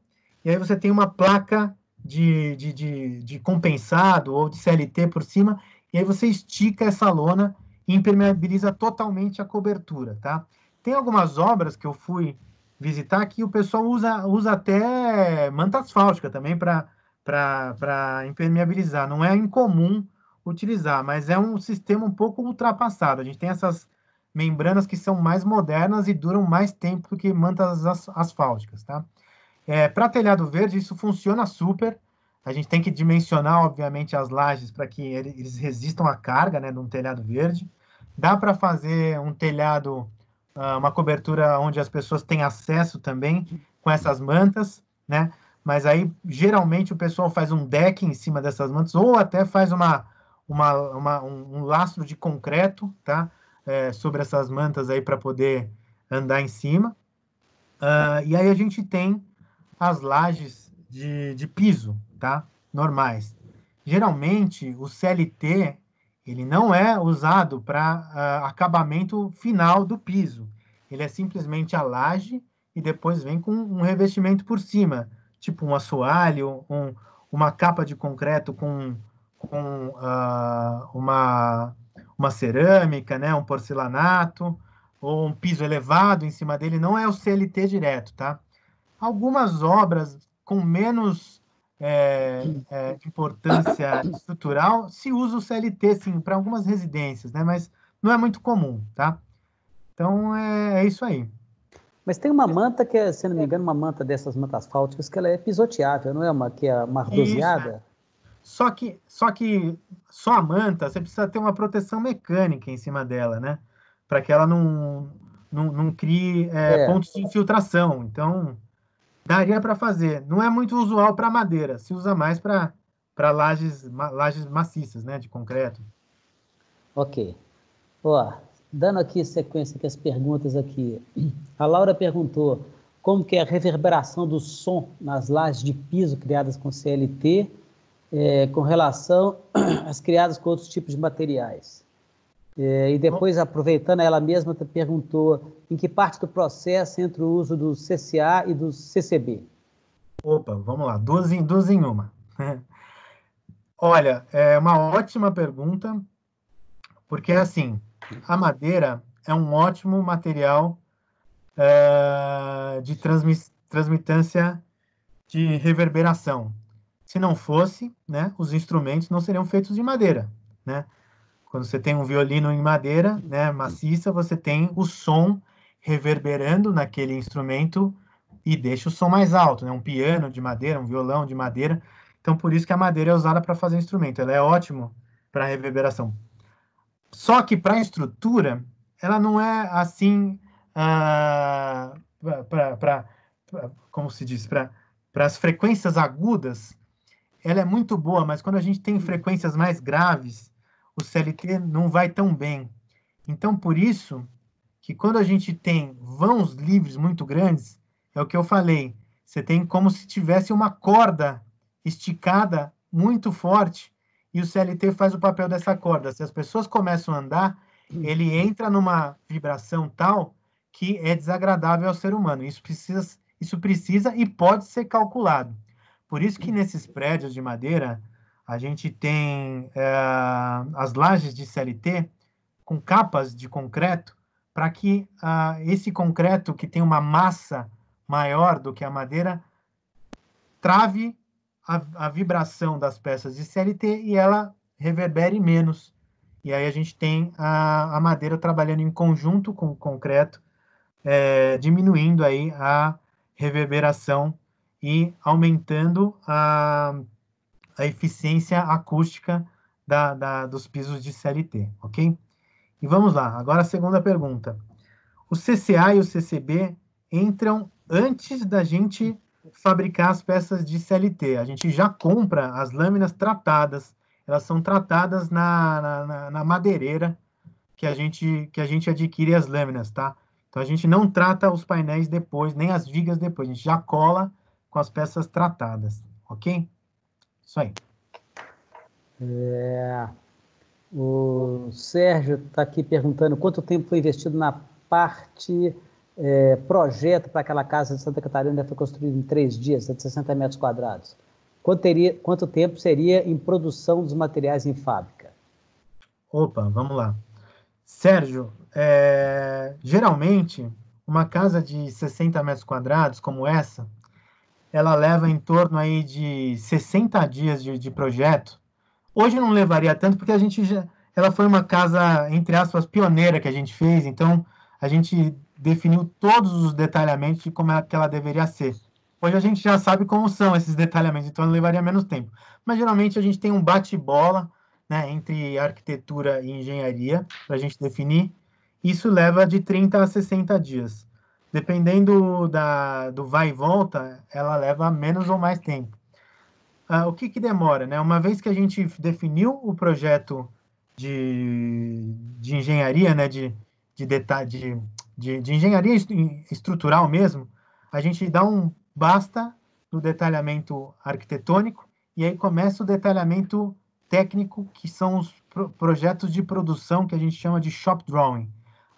e aí você tem uma placa de, de, de, de compensado ou de CLT por cima, e aí você estica essa lona e impermeabiliza totalmente a cobertura, tá? tem algumas obras que eu fui visitar que o pessoal usa, usa até manta asfáltica também para impermeabilizar. Não é incomum utilizar, mas é um sistema um pouco ultrapassado. A gente tem essas membranas que são mais modernas e duram mais tempo do que mantas as, asfálticas, tá? É, para telhado verde, isso funciona super. A gente tem que dimensionar, obviamente, as lajes para que eles resistam à carga né, de um telhado verde. Dá para fazer um telhado ah, uma cobertura onde as pessoas têm acesso também com essas mantas, né? Mas aí geralmente o pessoal faz um deck em cima dessas mantas ou até faz uma, uma, uma um, um lastro de concreto, tá? É, sobre essas mantas aí para poder andar em cima. Uh, e aí a gente tem as lajes de, de piso, tá? Normais. Geralmente o CLT ele não é usado para uh, ah, acabamento final do piso. Ele é simplesmente a laje e depois vem com um revestimento por cima, tipo um assoalho, um, uma capa de concreto com, com uh, uma, uma cerâmica, né, um porcelanato, ou um piso elevado em cima dele. Não é o CLT direto, tá? Algumas obras com menos é, é, importância estrutural, se usa o CLT, sim, para algumas residências, né? Mas não é muito comum, tá? Então, é, é isso aí. Mas tem uma manta que é, se não me engano, uma manta dessas mantas asfálticas, que ela é pisoteável, não é uma que é uma ardoseada? Só que, só que só a manta, você precisa ter uma proteção mecânica em cima dela, né? Para que ela não, não, não crie é, é. pontos de infiltração. Então, daria para fazer. Não é muito usual para madeira, se usa mais para lajes, lajes maciças, né, de concreto. Ok. Ó, dando aqui sequência aqui as perguntas aqui. A Laura perguntou como que é a reverberação do som nas lajes de piso criadas com CLT é, eh, com relação às criadas com outros tipos de materiais. É, e depois, aproveitando, ela mesma perguntou em que parte do processo entre o uso do CCA e do CCB? Opa, vamos lá, duas em, duas em uma. Olha, é uma ótima pergunta, porque assim, a madeira é um ótimo material é, de transmis, transmitância de reverberação. Se não fosse, né, os instrumentos não seriam feitos de madeira, né? Quando você tem um violino em madeira, né, maciça, você tem o som reverberando naquele instrumento e deixa o som mais alto, né? Um piano de madeira, um violão de madeira. Então, por isso que a madeira é usada para fazer instrumento. Ela é ótimo para reverberação. Só que para a estrutura, ela não é assim uh, ah, para como se diz para as frequências agudas. Ela é muito boa, mas quando a gente tem frequências mais graves, o CLT não vai tão bem. Então, por isso que quando a gente tem vãos livres muito grandes, é o que eu falei, você tem como se tivesse uma corda esticada muito forte e o CLT faz o papel dessa corda. Se as pessoas começam a andar, ele entra numa vibração tal que é desagradável ao ser humano. Isso precisa, isso precisa e pode ser calculado. Por isso que nesses prédios de madeira, a gente tem é, as lajes de CLT com capas de concreto para que uh, esse concreto que tem uma massa maior do que a madeira trave a, a, vibração das peças de CLT e ela reverbere menos. E aí a gente tem a, a madeira trabalhando em conjunto com o concreto, é, diminuindo aí a reverberação e aumentando a a eficiência acústica da, da, dos pisos de CLT, ok? E vamos lá, agora a segunda pergunta. O CCA e o CCB entram antes da gente fabricar as peças de CLT. A gente já compra as lâminas tratadas, elas são tratadas na, na, na madeireira que a, gente, que a gente adquire as lâminas, tá? Então a gente não trata os painéis depois, nem as vigas depois, a gente já cola com as peças tratadas, ok? Isso aí. É... O Sérgio está aqui perguntando quanto tempo foi investido na parte é, projeto para aquela casa de Santa Catarina que né, foi construída em três dias, né, de 60 metros quadrados. Quanto, teria, quanto tempo seria em produção dos materiais em fábrica? Opa, vamos lá. Sérgio, é, geralmente, uma casa de 60 metros quadrados como essa, ela leva em torno aí de 60 dias de, de projeto. Hoje não levaria tanto, porque a gente já, ela foi uma casa, entre aspas, pioneira que a gente fez, então a gente definiu todos os detalhamentos de como é que ela deveria ser. Hoje a gente já sabe como são esses detalhamentos, então levaria menos tempo. Mas geralmente a gente tem um bate-bola né, entre arquitetura e engenharia para a gente definir. Isso leva de 30 a 60 dias. Dependendo da, do vai e volta, ela leva menos ou mais tempo. Ah, o que, que demora? Né? Uma vez que a gente definiu o projeto de, de engenharia, né? de, de, deta de, de, de engenharia estrutural mesmo, a gente dá um basta no detalhamento arquitetônico e aí começa o detalhamento técnico, que são os pro projetos de produção que a gente chama de shop drawing.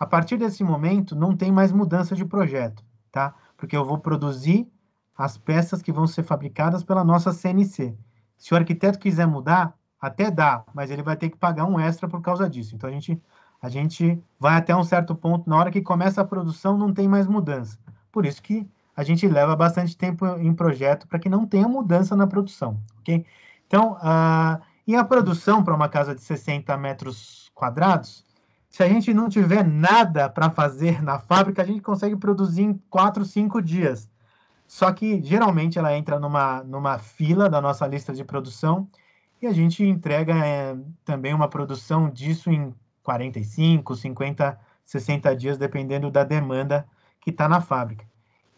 A partir desse momento, não tem mais mudança de projeto, tá? Porque eu vou produzir as peças que vão ser fabricadas pela nossa CNC. Se o arquiteto quiser mudar, até dá, mas ele vai ter que pagar um extra por causa disso. Então a gente a gente vai até um certo ponto, na hora que começa a produção, não tem mais mudança. Por isso que a gente leva bastante tempo em projeto para que não tenha mudança na produção, ok? Então, uh, e a produção para uma casa de 60 metros quadrados, se a gente não tiver nada para fazer na fábrica, a gente consegue produzir em 4, 5 dias. Só que geralmente ela entra numa, numa fila da nossa lista de produção e a gente entrega é, também uma produção disso em 45, 50, 60 dias, dependendo da demanda que está na fábrica.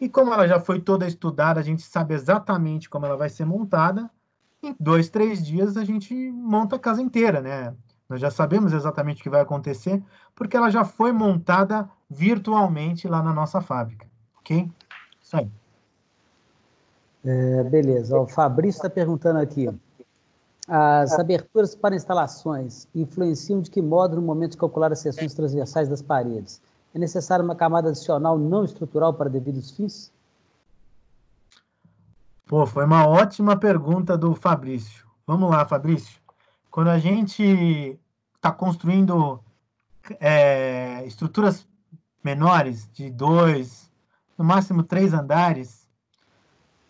E como ela já foi toda estudada, a gente sabe exatamente como ela vai ser montada. Em dois, três dias a gente monta a casa inteira, né? Nós já sabemos exatamente o que vai acontecer, porque ela já foi montada virtualmente lá na nossa fábrica. Ok? Isso aí. É, beleza. O Fabrício está perguntando aqui. As é. aberturas para instalações influenciam de que modo no momento de calcular as seções transversais das paredes? É necessária uma camada adicional não estrutural para devidos fins? Pô, foi uma ótima pergunta do Fabrício. Vamos lá, Fabrício. Quando a gente está construindo é, estruturas menores, de dois, no máximo três andares,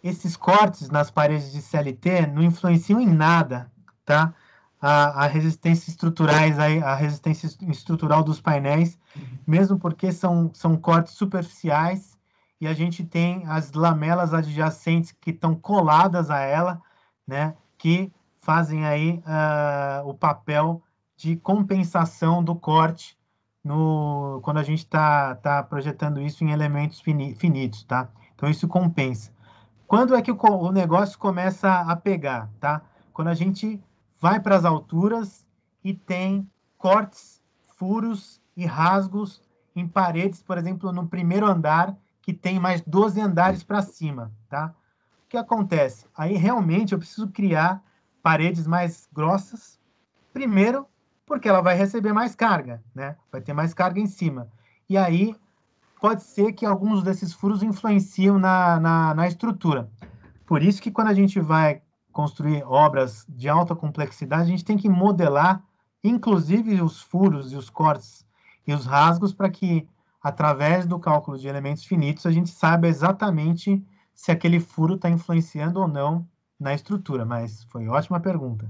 esses cortes nas paredes de CLT não influenciam em nada, tá? A, a resistência estruturais, a, a, resistência estrutural dos painéis, uhum. mesmo porque são, são cortes superficiais e a gente tem as lamelas adjacentes que estão coladas a ela, né? Que fazem aí uh, o papel de compensação do corte no, quando a gente está tá projetando isso em elementos finitos, tá? Então, isso compensa. Quando é que o, o negócio começa a pegar, tá? Quando a gente vai para as alturas e tem cortes, furos e rasgos em paredes, por exemplo, no primeiro andar, que tem mais 12 andares para cima, tá? O que acontece? Aí, realmente, eu preciso criar paredes mais grossas. Primeiro, porque ela vai receber mais carga, né? Vai ter mais carga em cima. E aí pode ser que alguns desses furos influenciam na, na, na estrutura. Por isso que quando a gente vai construir obras de alta complexidade, a gente tem que modelar, inclusive, os furos e os cortes e os rasgos para que, através do cálculo de elementos finitos, a gente saiba exatamente se aquele furo está influenciando ou não na estrutura, mas foi ótima pergunta.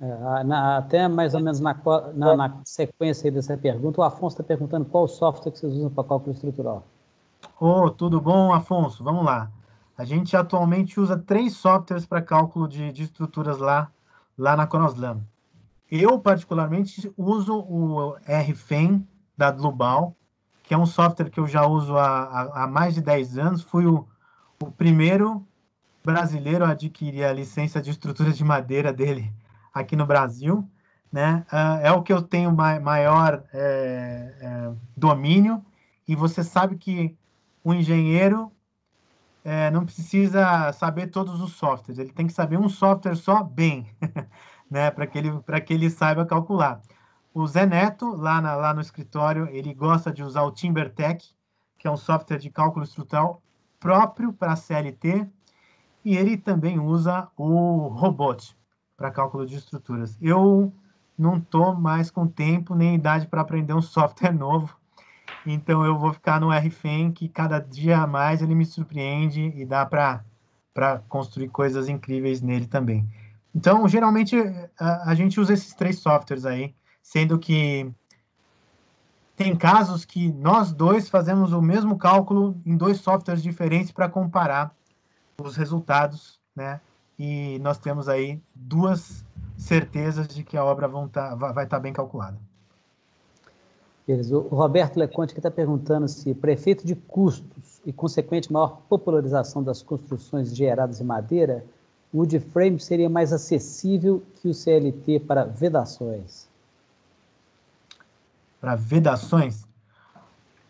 É, na, até mais ou menos na, na, na sequência dessa pergunta, o Afonso está perguntando qual software que vocês usam para cálculo estrutural. Oh, tudo bom, Afonso? Vamos lá. A gente atualmente usa três softwares para cálculo de, de, estruturas lá, lá na Conoslam. Eu, particularmente, uso o RFEM da Global, que é um software que eu já uso há, há mais de 10 anos. Fui o, o primeiro brasileiro adquirir a licença de estruturas de madeira dele aqui no Brasil, né? Ah, é o que eu tenho maior é, é, domínio e você sabe que o engenheiro é, não precisa saber todos os softwares, ele tem que saber um software só bem, né? Para que ele para que ele saiba calcular. O Zé Neto lá na, lá no escritório ele gosta de usar o TimberTech, que é um software de cálculo estrutural próprio para CLT e ele também usa o robot para cálculo de estruturas. Eu não estou mais com tempo nem idade para aprender um software novo, então eu vou ficar no RFEM, que cada dia mais ele me surpreende e dá para construir coisas incríveis nele também. Então, geralmente, a, a gente usa esses três softwares aí, sendo que tem casos que nós dois fazemos o mesmo cálculo em dois softwares diferentes para comparar os resultados, né? E nós temos aí duas certezas de que a obra tá, vai estar tá bem calculada. Beleza. O Roberto Leconte que está perguntando se prefeito de custos e consequente maior popularização das construções geradas em madeira, o frame seria mais acessível que o CLT para vedações. Para vedações?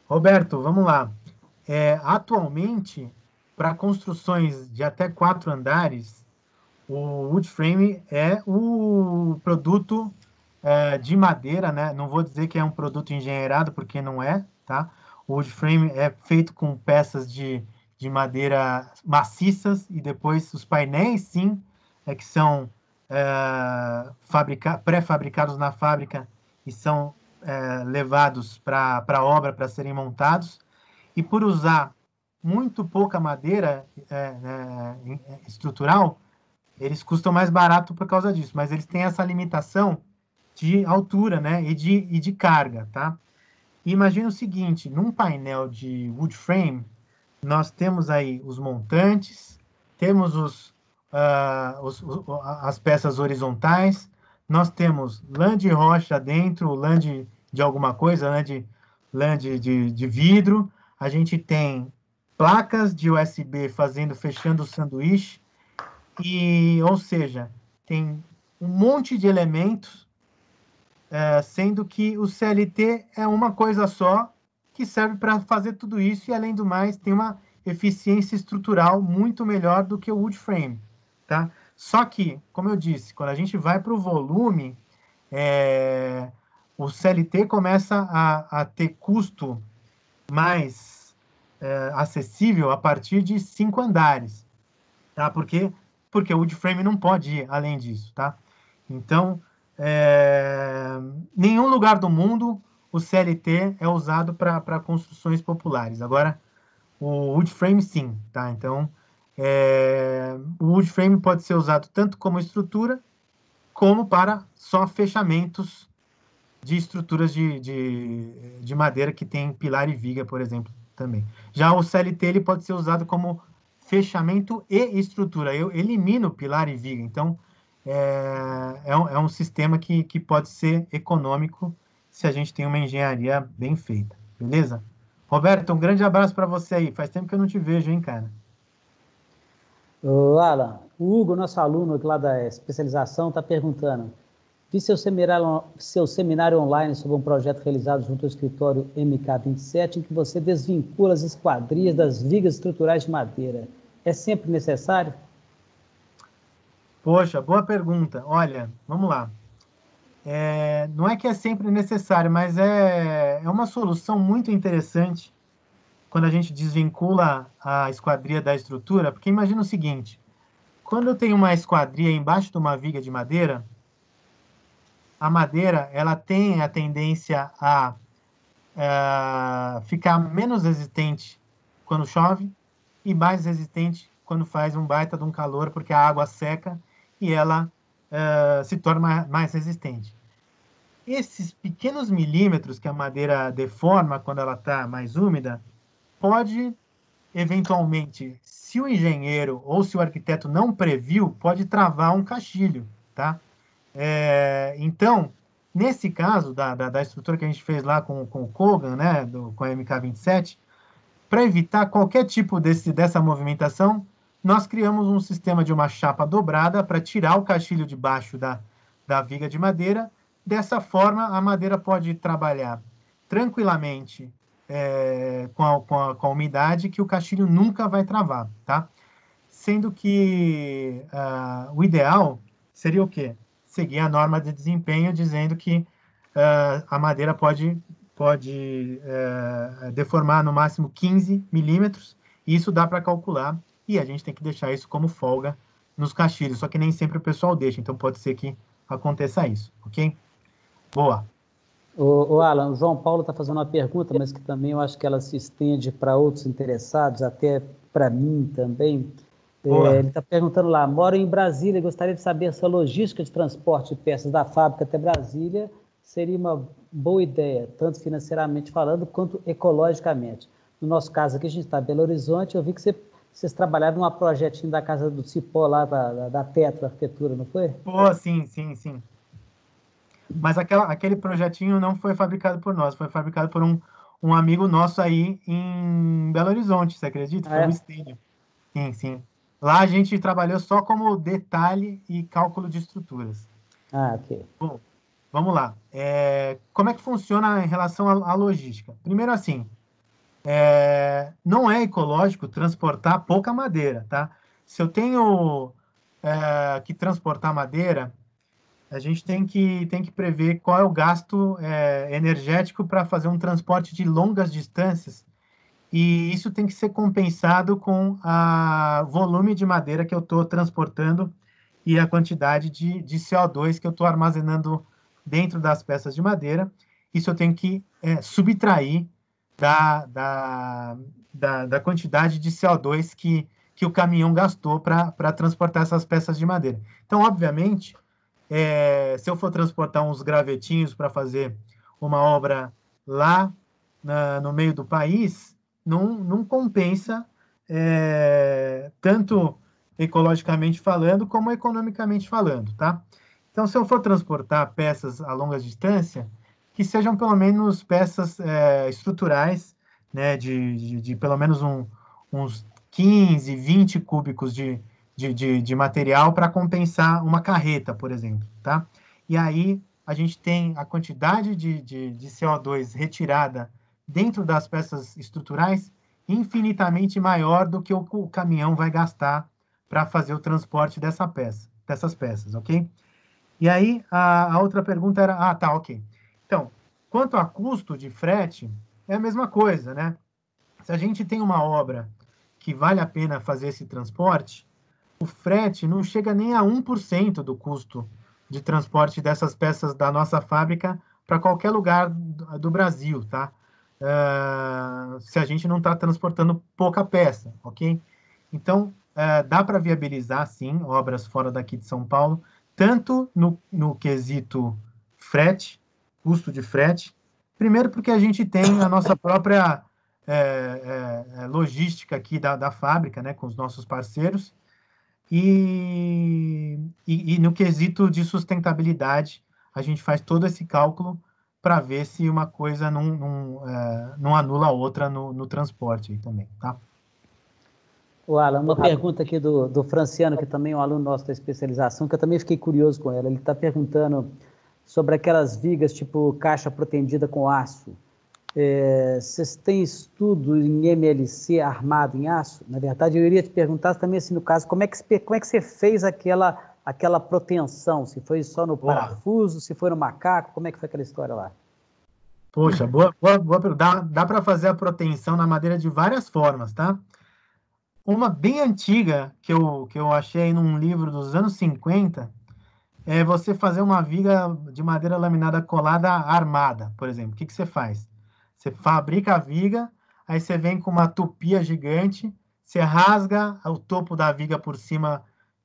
Roberto, vamos lá. É, atualmente, para construções de até quatro andares, o wood frame é o produto é, de madeira, né? Não vou dizer que é um produto engenheirado, porque não é, tá? O wood frame é feito com peças de, de madeira maciças e depois os painéis, sim, é que são é, pré-fabricados na fábrica e são é, levados para a obra para serem montados. E por usar muito pouca madeira é, né, é, estrutural, eles custam mais barato por causa disso, mas eles têm essa limitação de altura né, e, de, e de carga. Tá? imagina o seguinte, num painel de wood frame, nós temos aí os montantes, temos os, uh, os, os as peças horizontais, nós temos lã de rocha dentro, lã de, de alguma coisa, lã de, lã de, de, de vidro, a gente tem placas de USB fazendo, fechando o sanduíche, e, ou seja, tem um monte de elementos, é, sendo que o CLT é uma coisa só que serve para fazer tudo isso e, além do mais, tem uma eficiência estrutural muito melhor do que o wood frame, tá? Só que, como eu disse, quando a gente vai para o volume, é, o CLT começa a, a ter custo mais é, acessível a partir de cinco andares, tá? Porque porque o woodframe não pode ir além disso, tá? Então, é, nenhum lugar do mundo o CLT é usado para construções populares. Agora, o woodframe sim, tá? Então, é, o woodframe pode ser usado tanto como estrutura, como para só fechamentos de estruturas de, de, de madeira que tem pilar e viga, por exemplo também. Já o CLT ele pode ser usado como fechamento e estrutura. Eu elimino pilar e viga. Então, é, é, um, é um sistema que, que pode ser econômico se a gente tem uma engenharia bem feita. Beleza? Roberto, um grande abraço para você aí. Faz tempo que eu não te vejo, hein, cara? Lala Alan, o Hugo, nosso aluno lá da especialização, está perguntando Fiz seu seminário, seu seminário online sobre um projeto realizado junto ao escritório MK27, em que você desvincula as esquadrias das vigas estruturais de madeira. É sempre necessário? Poxa, boa pergunta. Olha, vamos lá. É, não é que é sempre necessário, mas é, é uma solução muito interessante quando a gente desvincula a esquadria da estrutura, porque imagina o seguinte, quando eu tenho uma esquadria embaixo de uma viga de madeira, a madeira ela tem a tendência a, é, ficar menos resistente quando chove e mais resistente quando faz um baita de um calor, porque a água seca e ela é, se torna mais resistente. Esses pequenos milímetros que a madeira deforma quando ela está mais úmida, pode, eventualmente, se o engenheiro ou se o arquiteto não previu, pode travar um caixilho, tá? É, então, nesse caso da, da, da, estrutura que a gente fez lá com, com o Kogan, né, do, com o MK27, para evitar qualquer tipo desse, dessa movimentação, nós criamos um sistema de uma chapa dobrada para tirar o caixilho de baixo da, da viga de madeira. Dessa forma, a madeira pode trabalhar tranquilamente é, com, a, com, a, com, a, umidade que o caixilho nunca vai travar, tá? Sendo que uh, o ideal seria o quê? seguir a norma de desempenho, dizendo que uh, a madeira pode, pode uh, deformar no máximo 15 milímetros, isso dá para calcular, e a gente tem que deixar isso como folga nos caixilhos, só que nem sempre o pessoal deixa, então pode ser que aconteça isso, ok? Boa. O, o Alan, o João Paulo está fazendo uma pergunta, mas que também eu acho que ela se estende para outros interessados, até para mim também. É, ele está perguntando lá, moro em Brasília e gostaria de saber se a logística de transporte de peças da fábrica até Brasília seria uma boa ideia, tanto financeiramente falando quanto ecologicamente. No nosso caso aqui, a gente está em Belo Horizonte, eu vi que você, vocês trabalharam um projetinho da casa do Cipó lá, da, da, da Tetra Arquitetura, não foi? Pô, sim, sim, sim. Mas aquela, aquele projetinho não foi fabricado por nós, foi fabricado por um, um amigo nosso aí em Belo Horizonte, você acredita? Ah, é? Foi o Estênio. Sim, sim. Lá a gente trabalhou só como detalhe e cálculo de estruturas. Ah, ok. Bom, vamos lá. É, como é que funciona em relação à, à logística? Primeiro, assim, é, não é ecológico transportar pouca madeira, tá? Se eu tenho é, que transportar madeira, a gente tem que, tem que prever qual é o gasto é, energético para fazer um transporte de longas distâncias e isso tem que ser compensado com o volume de madeira que eu estou transportando e a quantidade de, de CO2 que eu estou armazenando dentro das peças de madeira. Isso eu tenho que é, subtrair da, da, da, da, quantidade de CO2 que, que o caminhão gastou para transportar essas peças de madeira. Então, obviamente, é, se eu for transportar uns gravetinhos para fazer uma obra lá na, no meio do país, não, não compensa é, tanto ecologicamente falando como economicamente falando, tá? Então, se eu for transportar peças a longa distância, que sejam pelo menos peças é, estruturais, né, de, de, de pelo menos um, uns 15, 20 cúbicos de, de, de, de material para compensar uma carreta, por exemplo, tá? E aí a gente tem a quantidade de, de, de CO2 retirada dentro das peças estruturais infinitamente maior do que o, caminhão vai gastar para fazer o transporte dessa peça, dessas peças, ok? E aí a, a outra pergunta era, ah, tá, ok. Então, quanto a custo de frete, é a mesma coisa, né? Se a gente tem uma obra que vale a pena fazer esse transporte, o frete não chega nem a 1% do custo de transporte dessas peças da nossa fábrica para qualquer lugar do Brasil, tá? uh, se a gente não está transportando pouca peça, ok? Então, uh, dá para viabilizar, sim, obras fora daqui de São Paulo, tanto no, no quesito frete, custo de frete, primeiro porque a gente tem a nossa própria é, é, logística aqui da, da fábrica, né, com os nossos parceiros, e, e, e, no quesito de sustentabilidade, a gente faz todo esse cálculo para ver se uma coisa não, não, é, não anula a outra no, no transporte também, tá? O Alan, uma pergunta aqui do, do Franciano, que também é um aluno nosso da especialização, que eu também fiquei curioso com ela. Ele está perguntando sobre aquelas vigas tipo caixa protendida com aço. É, vocês têm estudo em MLC armado em aço? Na verdade, eu iria te perguntar também, assim, no caso, como é que, como é que você fez aquela aquela protensão Se foi só no boa. parafuso, se foi no macaco, como é que foi aquela história lá? Poxa, boa, boa, boa dá, dá para fazer a protensão na madeira de várias formas, tá? Uma bem antiga que eu, que eu achei num livro dos anos 50 é você fazer uma viga de madeira laminada colada armada, por exemplo. O que, que você faz? Você fabrica a viga, aí você vem com uma tupia gigante, você rasga o topo da viga por cima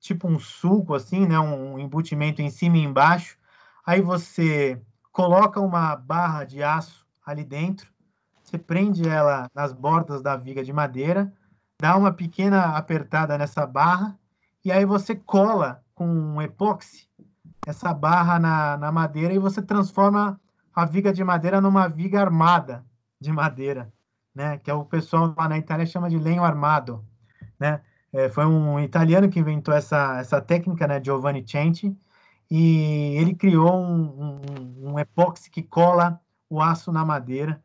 tipo um suco assim, né, um embutimento em cima e embaixo. Aí você coloca uma barra de aço ali dentro, você prende ela nas bordas da viga de madeira, dá uma pequena apertada nessa barra e aí você cola com um epóxi essa barra na, na madeira e você transforma a viga de madeira numa viga armada de madeira, né? Que é o pessoal lá na Itália chama de lenho armado, né? É, foi um italiano que inventou essa, essa técnica, né, Giovanni Centi, e ele criou um, um, um epóxi que cola o aço na madeira,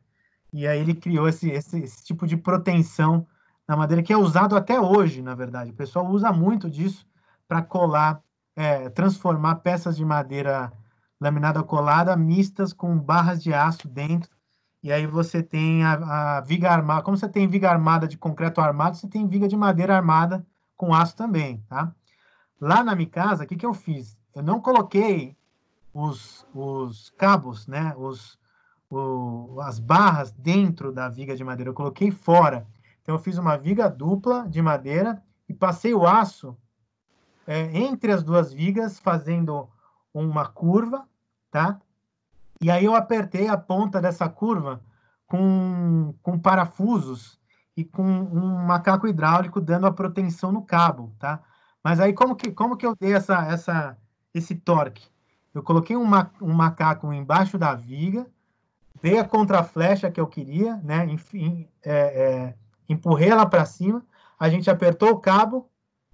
e aí ele criou esse, esse, esse tipo de proteção na madeira, que é usado até hoje, na verdade. O pessoal usa muito disso para colar, é, transformar peças de madeira laminada colada mistas com barras de aço dentro e aí você tem a, a viga armada. Como você tem viga armada de concreto armado, você tem viga de madeira armada com aço também, tá? Lá na minha casa, o que, que eu fiz? Eu não coloquei os, os cabos, né? Os, o, as barras dentro da viga de madeira. Eu coloquei fora. Então, eu fiz uma viga dupla de madeira e passei o aço é, entre as duas vigas, fazendo uma curva, tá? E aí eu apertei a ponta dessa curva com, com parafusos e com um macaco hidráulico dando a proteção no cabo, tá? Mas aí como que, como que eu dei essa, essa, esse torque? Eu coloquei um, ma um macaco embaixo da viga, dei a contraflecha que eu queria, né? Enfim, é, é, empurrei ela para cima, a gente apertou o cabo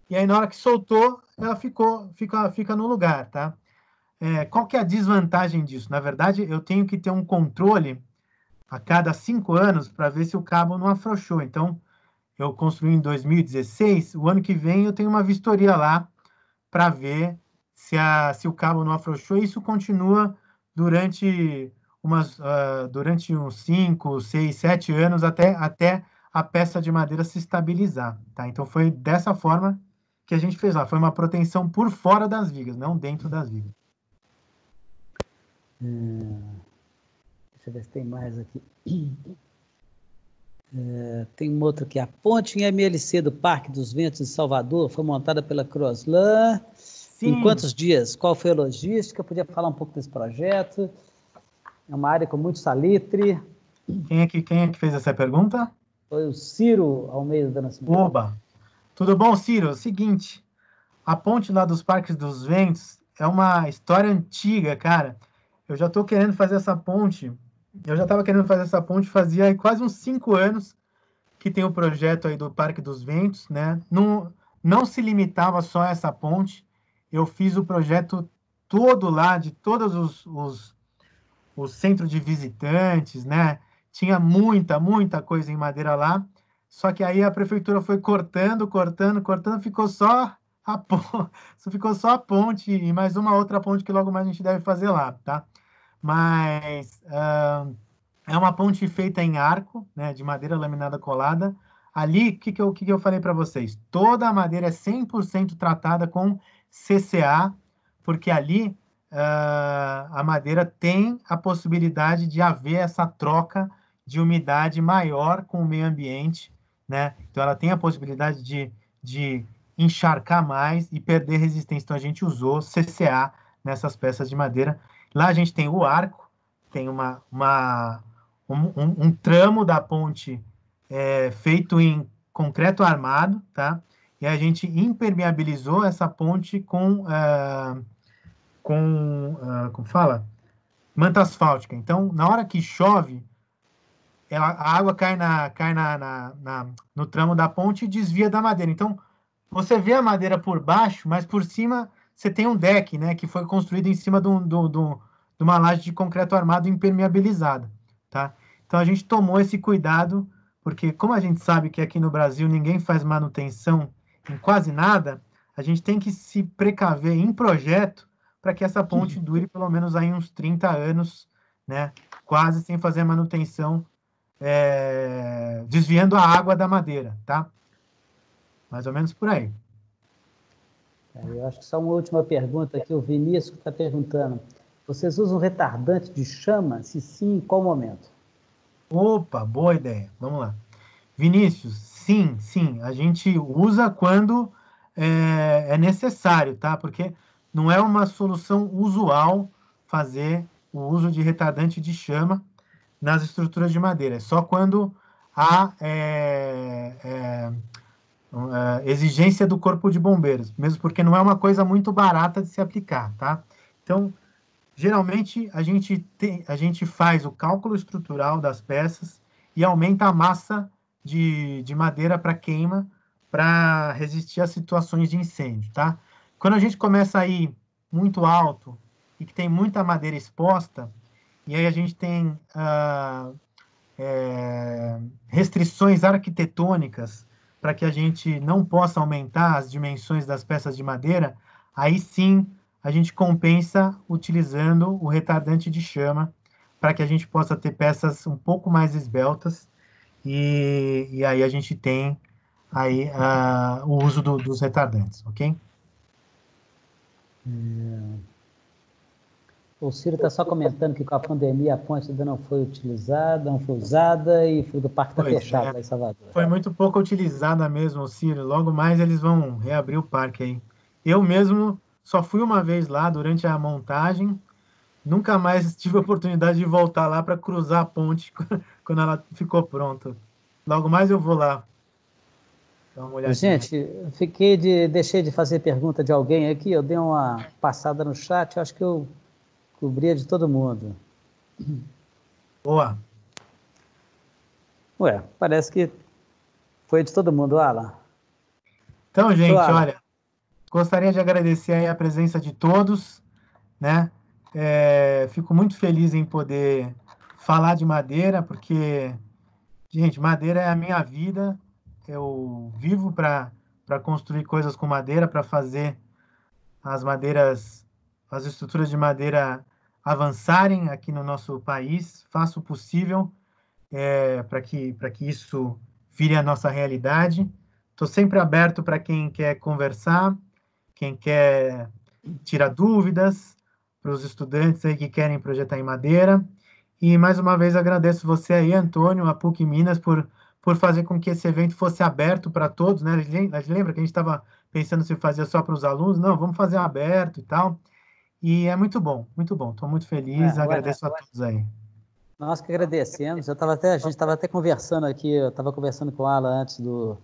e aí na hora que soltou, ela ficou, fica, fica no lugar, tá? É, qual que é a desvantagem disso? Na verdade, eu tenho que ter um controle a cada cinco anos para ver se o cabo não afrouxou. Então, eu construí em 2016, o ano que vem eu tenho uma vistoria lá para ver se, a, se o cabo não afrouxou. Isso continua durante umas uh, durante uns 5, 6, 7 anos até, até a peça de madeira se estabilizar, tá? Então foi dessa forma que a gente fez lá, foi uma proteção por fora das vigas, não dentro das vigas. É, deixa eu ver se tem mais aqui. É, tem um outro aqui. A ponte em MLC do Parque dos Ventos em Salvador foi montada pela Crossland. Sim. Em quantos dias? Qual foi a logística? Podia falar um pouco desse projeto? É uma área com muito salitre. Quem é que, quem é que fez essa pergunta? Foi o Ciro Almeida da Nascimento. Oba! Tudo bom, Ciro? seguinte, a ponte lá dos Parques dos Ventos é uma história antiga, cara. Eu já estou querendo fazer essa ponte. Eu já estava querendo fazer essa ponte fazia quase uns cinco anos que tem o projeto aí do Parque dos Ventos, né? Não, não se limitava só a essa ponte. Eu fiz o projeto todo lá, de todos os, os, os centros de visitantes, né? Tinha muita, muita coisa em madeira lá. Só que aí a prefeitura foi cortando, cortando, cortando, ficou só a ponte, ficou só a ponte e mais uma outra ponte que logo mais a gente deve fazer lá, tá? mas uh, é uma ponte feita em arco, né, de madeira laminada colada. Ali, o que, que, eu, que, que eu falei para vocês? Toda a madeira é 100% tratada com CCA, porque ali uh, a madeira tem a possibilidade de haver essa troca de umidade maior com o meio ambiente, né? Então, ela tem a possibilidade de, de encharcar mais e perder resistência. Então, a gente usou CCA nessas peças de madeira. Lá a gente tem o arco, tem uma, uma um, um, um, tramo da ponte é, feito em concreto armado, tá? E a gente impermeabilizou essa ponte com, uh, com uh, como fala? Manta asfáltica. Então, na hora que chove, ela, a água cai, na, cai na, na, na, no tramo da ponte e desvia da madeira. Então, você vê a madeira por baixo, mas por cima você tem um deck, né? Que foi construído em cima de um, de um, de uma laje de concreto armado impermeabilizada, tá? Então a gente tomou esse cuidado, porque como a gente sabe que aqui no Brasil ninguém faz manutenção em quase nada, a gente tem que se precaver em projeto para que essa ponte dure pelo menos aí uns 30 anos, né? Quase sem fazer manutenção, é... desviando a água da madeira, tá? Mais ou menos por aí. É, eu acho que só uma última pergunta aqui, o Vinícius está perguntando. Vocês usam retardante de chama? Se sim, em qual momento? Opa, boa ideia. Vamos lá. Vinícius, sim, sim. A gente usa quando é, é necessário, tá? Porque não é uma solução usual fazer o uso de retardante de chama nas estruturas de madeira. É só quando há é, é, é, exigência do corpo de bombeiros, mesmo porque não é uma coisa muito barata de se aplicar, tá? Então, Geralmente a gente tem, a gente faz o cálculo estrutural das peças e aumenta a massa de, de madeira para queima para resistir a situações de incêndio, tá? Quando a gente começa a ir muito alto e que tem muita madeira exposta, e aí a gente tem ah, é, restrições arquitetônicas para que a gente não possa aumentar as dimensões das peças de madeira, aí sim a gente compensa utilizando o retardante de chama para que a gente possa ter peças um pouco mais esbeltas e, e aí a gente tem aí o uso do, dos retardantes, ok? É. O Ciro está só comentando que com a pandemia a ponte ainda não foi utilizada, não foi usada e o do parque está é. fechado é. lá em Salvador. Foi muito pouco utilizada mesmo, Ciro. Logo mais eles vão reabrir o parque aí. Eu mesmo só fui uma vez lá durante a montagem. Nunca mais tive a oportunidade de voltar lá para cruzar a ponte quando ela ficou pronta. Logo mais eu vou lá. Gente, fiquei de, deixei de fazer pergunta de alguém aqui. Eu dei uma passada no chat. Acho que eu cobria de todo mundo. Boa. Ué, parece que foi de todo mundo, Alan. Então, gente, olha, Gostaria de agradecer a presença de todos, né? É, fico muito feliz em poder falar de madeira, porque, gente, madeira é a minha vida. Eu vivo para construir coisas com madeira, para fazer as madeiras, as estruturas de madeira avançarem aqui no nosso país. Faço o possível é, para que, para que isso vire a nossa realidade. Estou sempre aberto para quem quer conversar, quem quer tirar dúvidas, para os estudantes aí que querem projetar em madeira. E mais uma vez agradeço você aí, Antônio, a PUC Minas, por, por fazer com que esse evento fosse aberto para todos, né? A gente lembra que a gente estava pensando se fazia só para os alunos, não, vamos fazer aberto e tal. E é muito bom, muito bom. Estou muito feliz, é, agradeço a todos aí. Nós que agradecemos. Eu tava até, a gente estava até conversando aqui, eu estava conversando com o Ala antes do,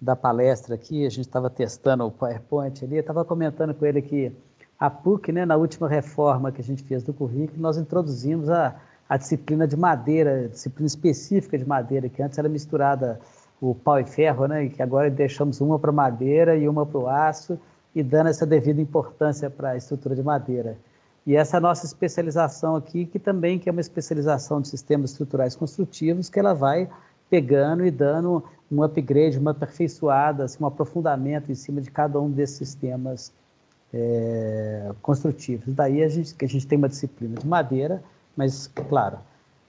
da palestra aqui, a gente estava testando o PowerPoint ali, eu estava comentando com ele que a PUC, né, na última reforma que a gente fez do currículo, nós introduzimos a, a disciplina de madeira, disciplina específica de madeira, que antes era misturada o pau e ferro, né, e que agora deixamos uma para madeira e uma para o aço, e dando essa devida importância para a estrutura de madeira. E essa é nossa especialização aqui, que também que é uma especialização de sistemas estruturais construtivos, que ela vai pegando e dando um upgrade, uma aperfeiçoada, assim, um aprofundamento em cima de cada um desses sistemas é, construtivos. Daí a gente, que a gente tem uma disciplina de madeira, mas, claro,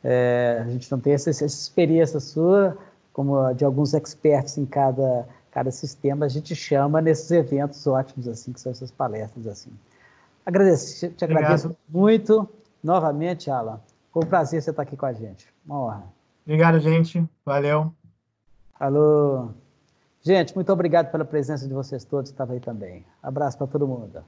é, a gente não tem essa, essa, experiência sua, como de alguns experts em cada, cada sistema, a gente chama nesses eventos ótimos, assim, que são essas palestras, assim. Agradeço, te agradeço Obrigado. muito, novamente, Alan. Foi um prazer você estar aqui com a gente. Uma honra. Obrigado, gente. Valeu. Alô. Gente, muito obrigado pela presença de vocês todos Estava aí também. Abraço para todo mundo.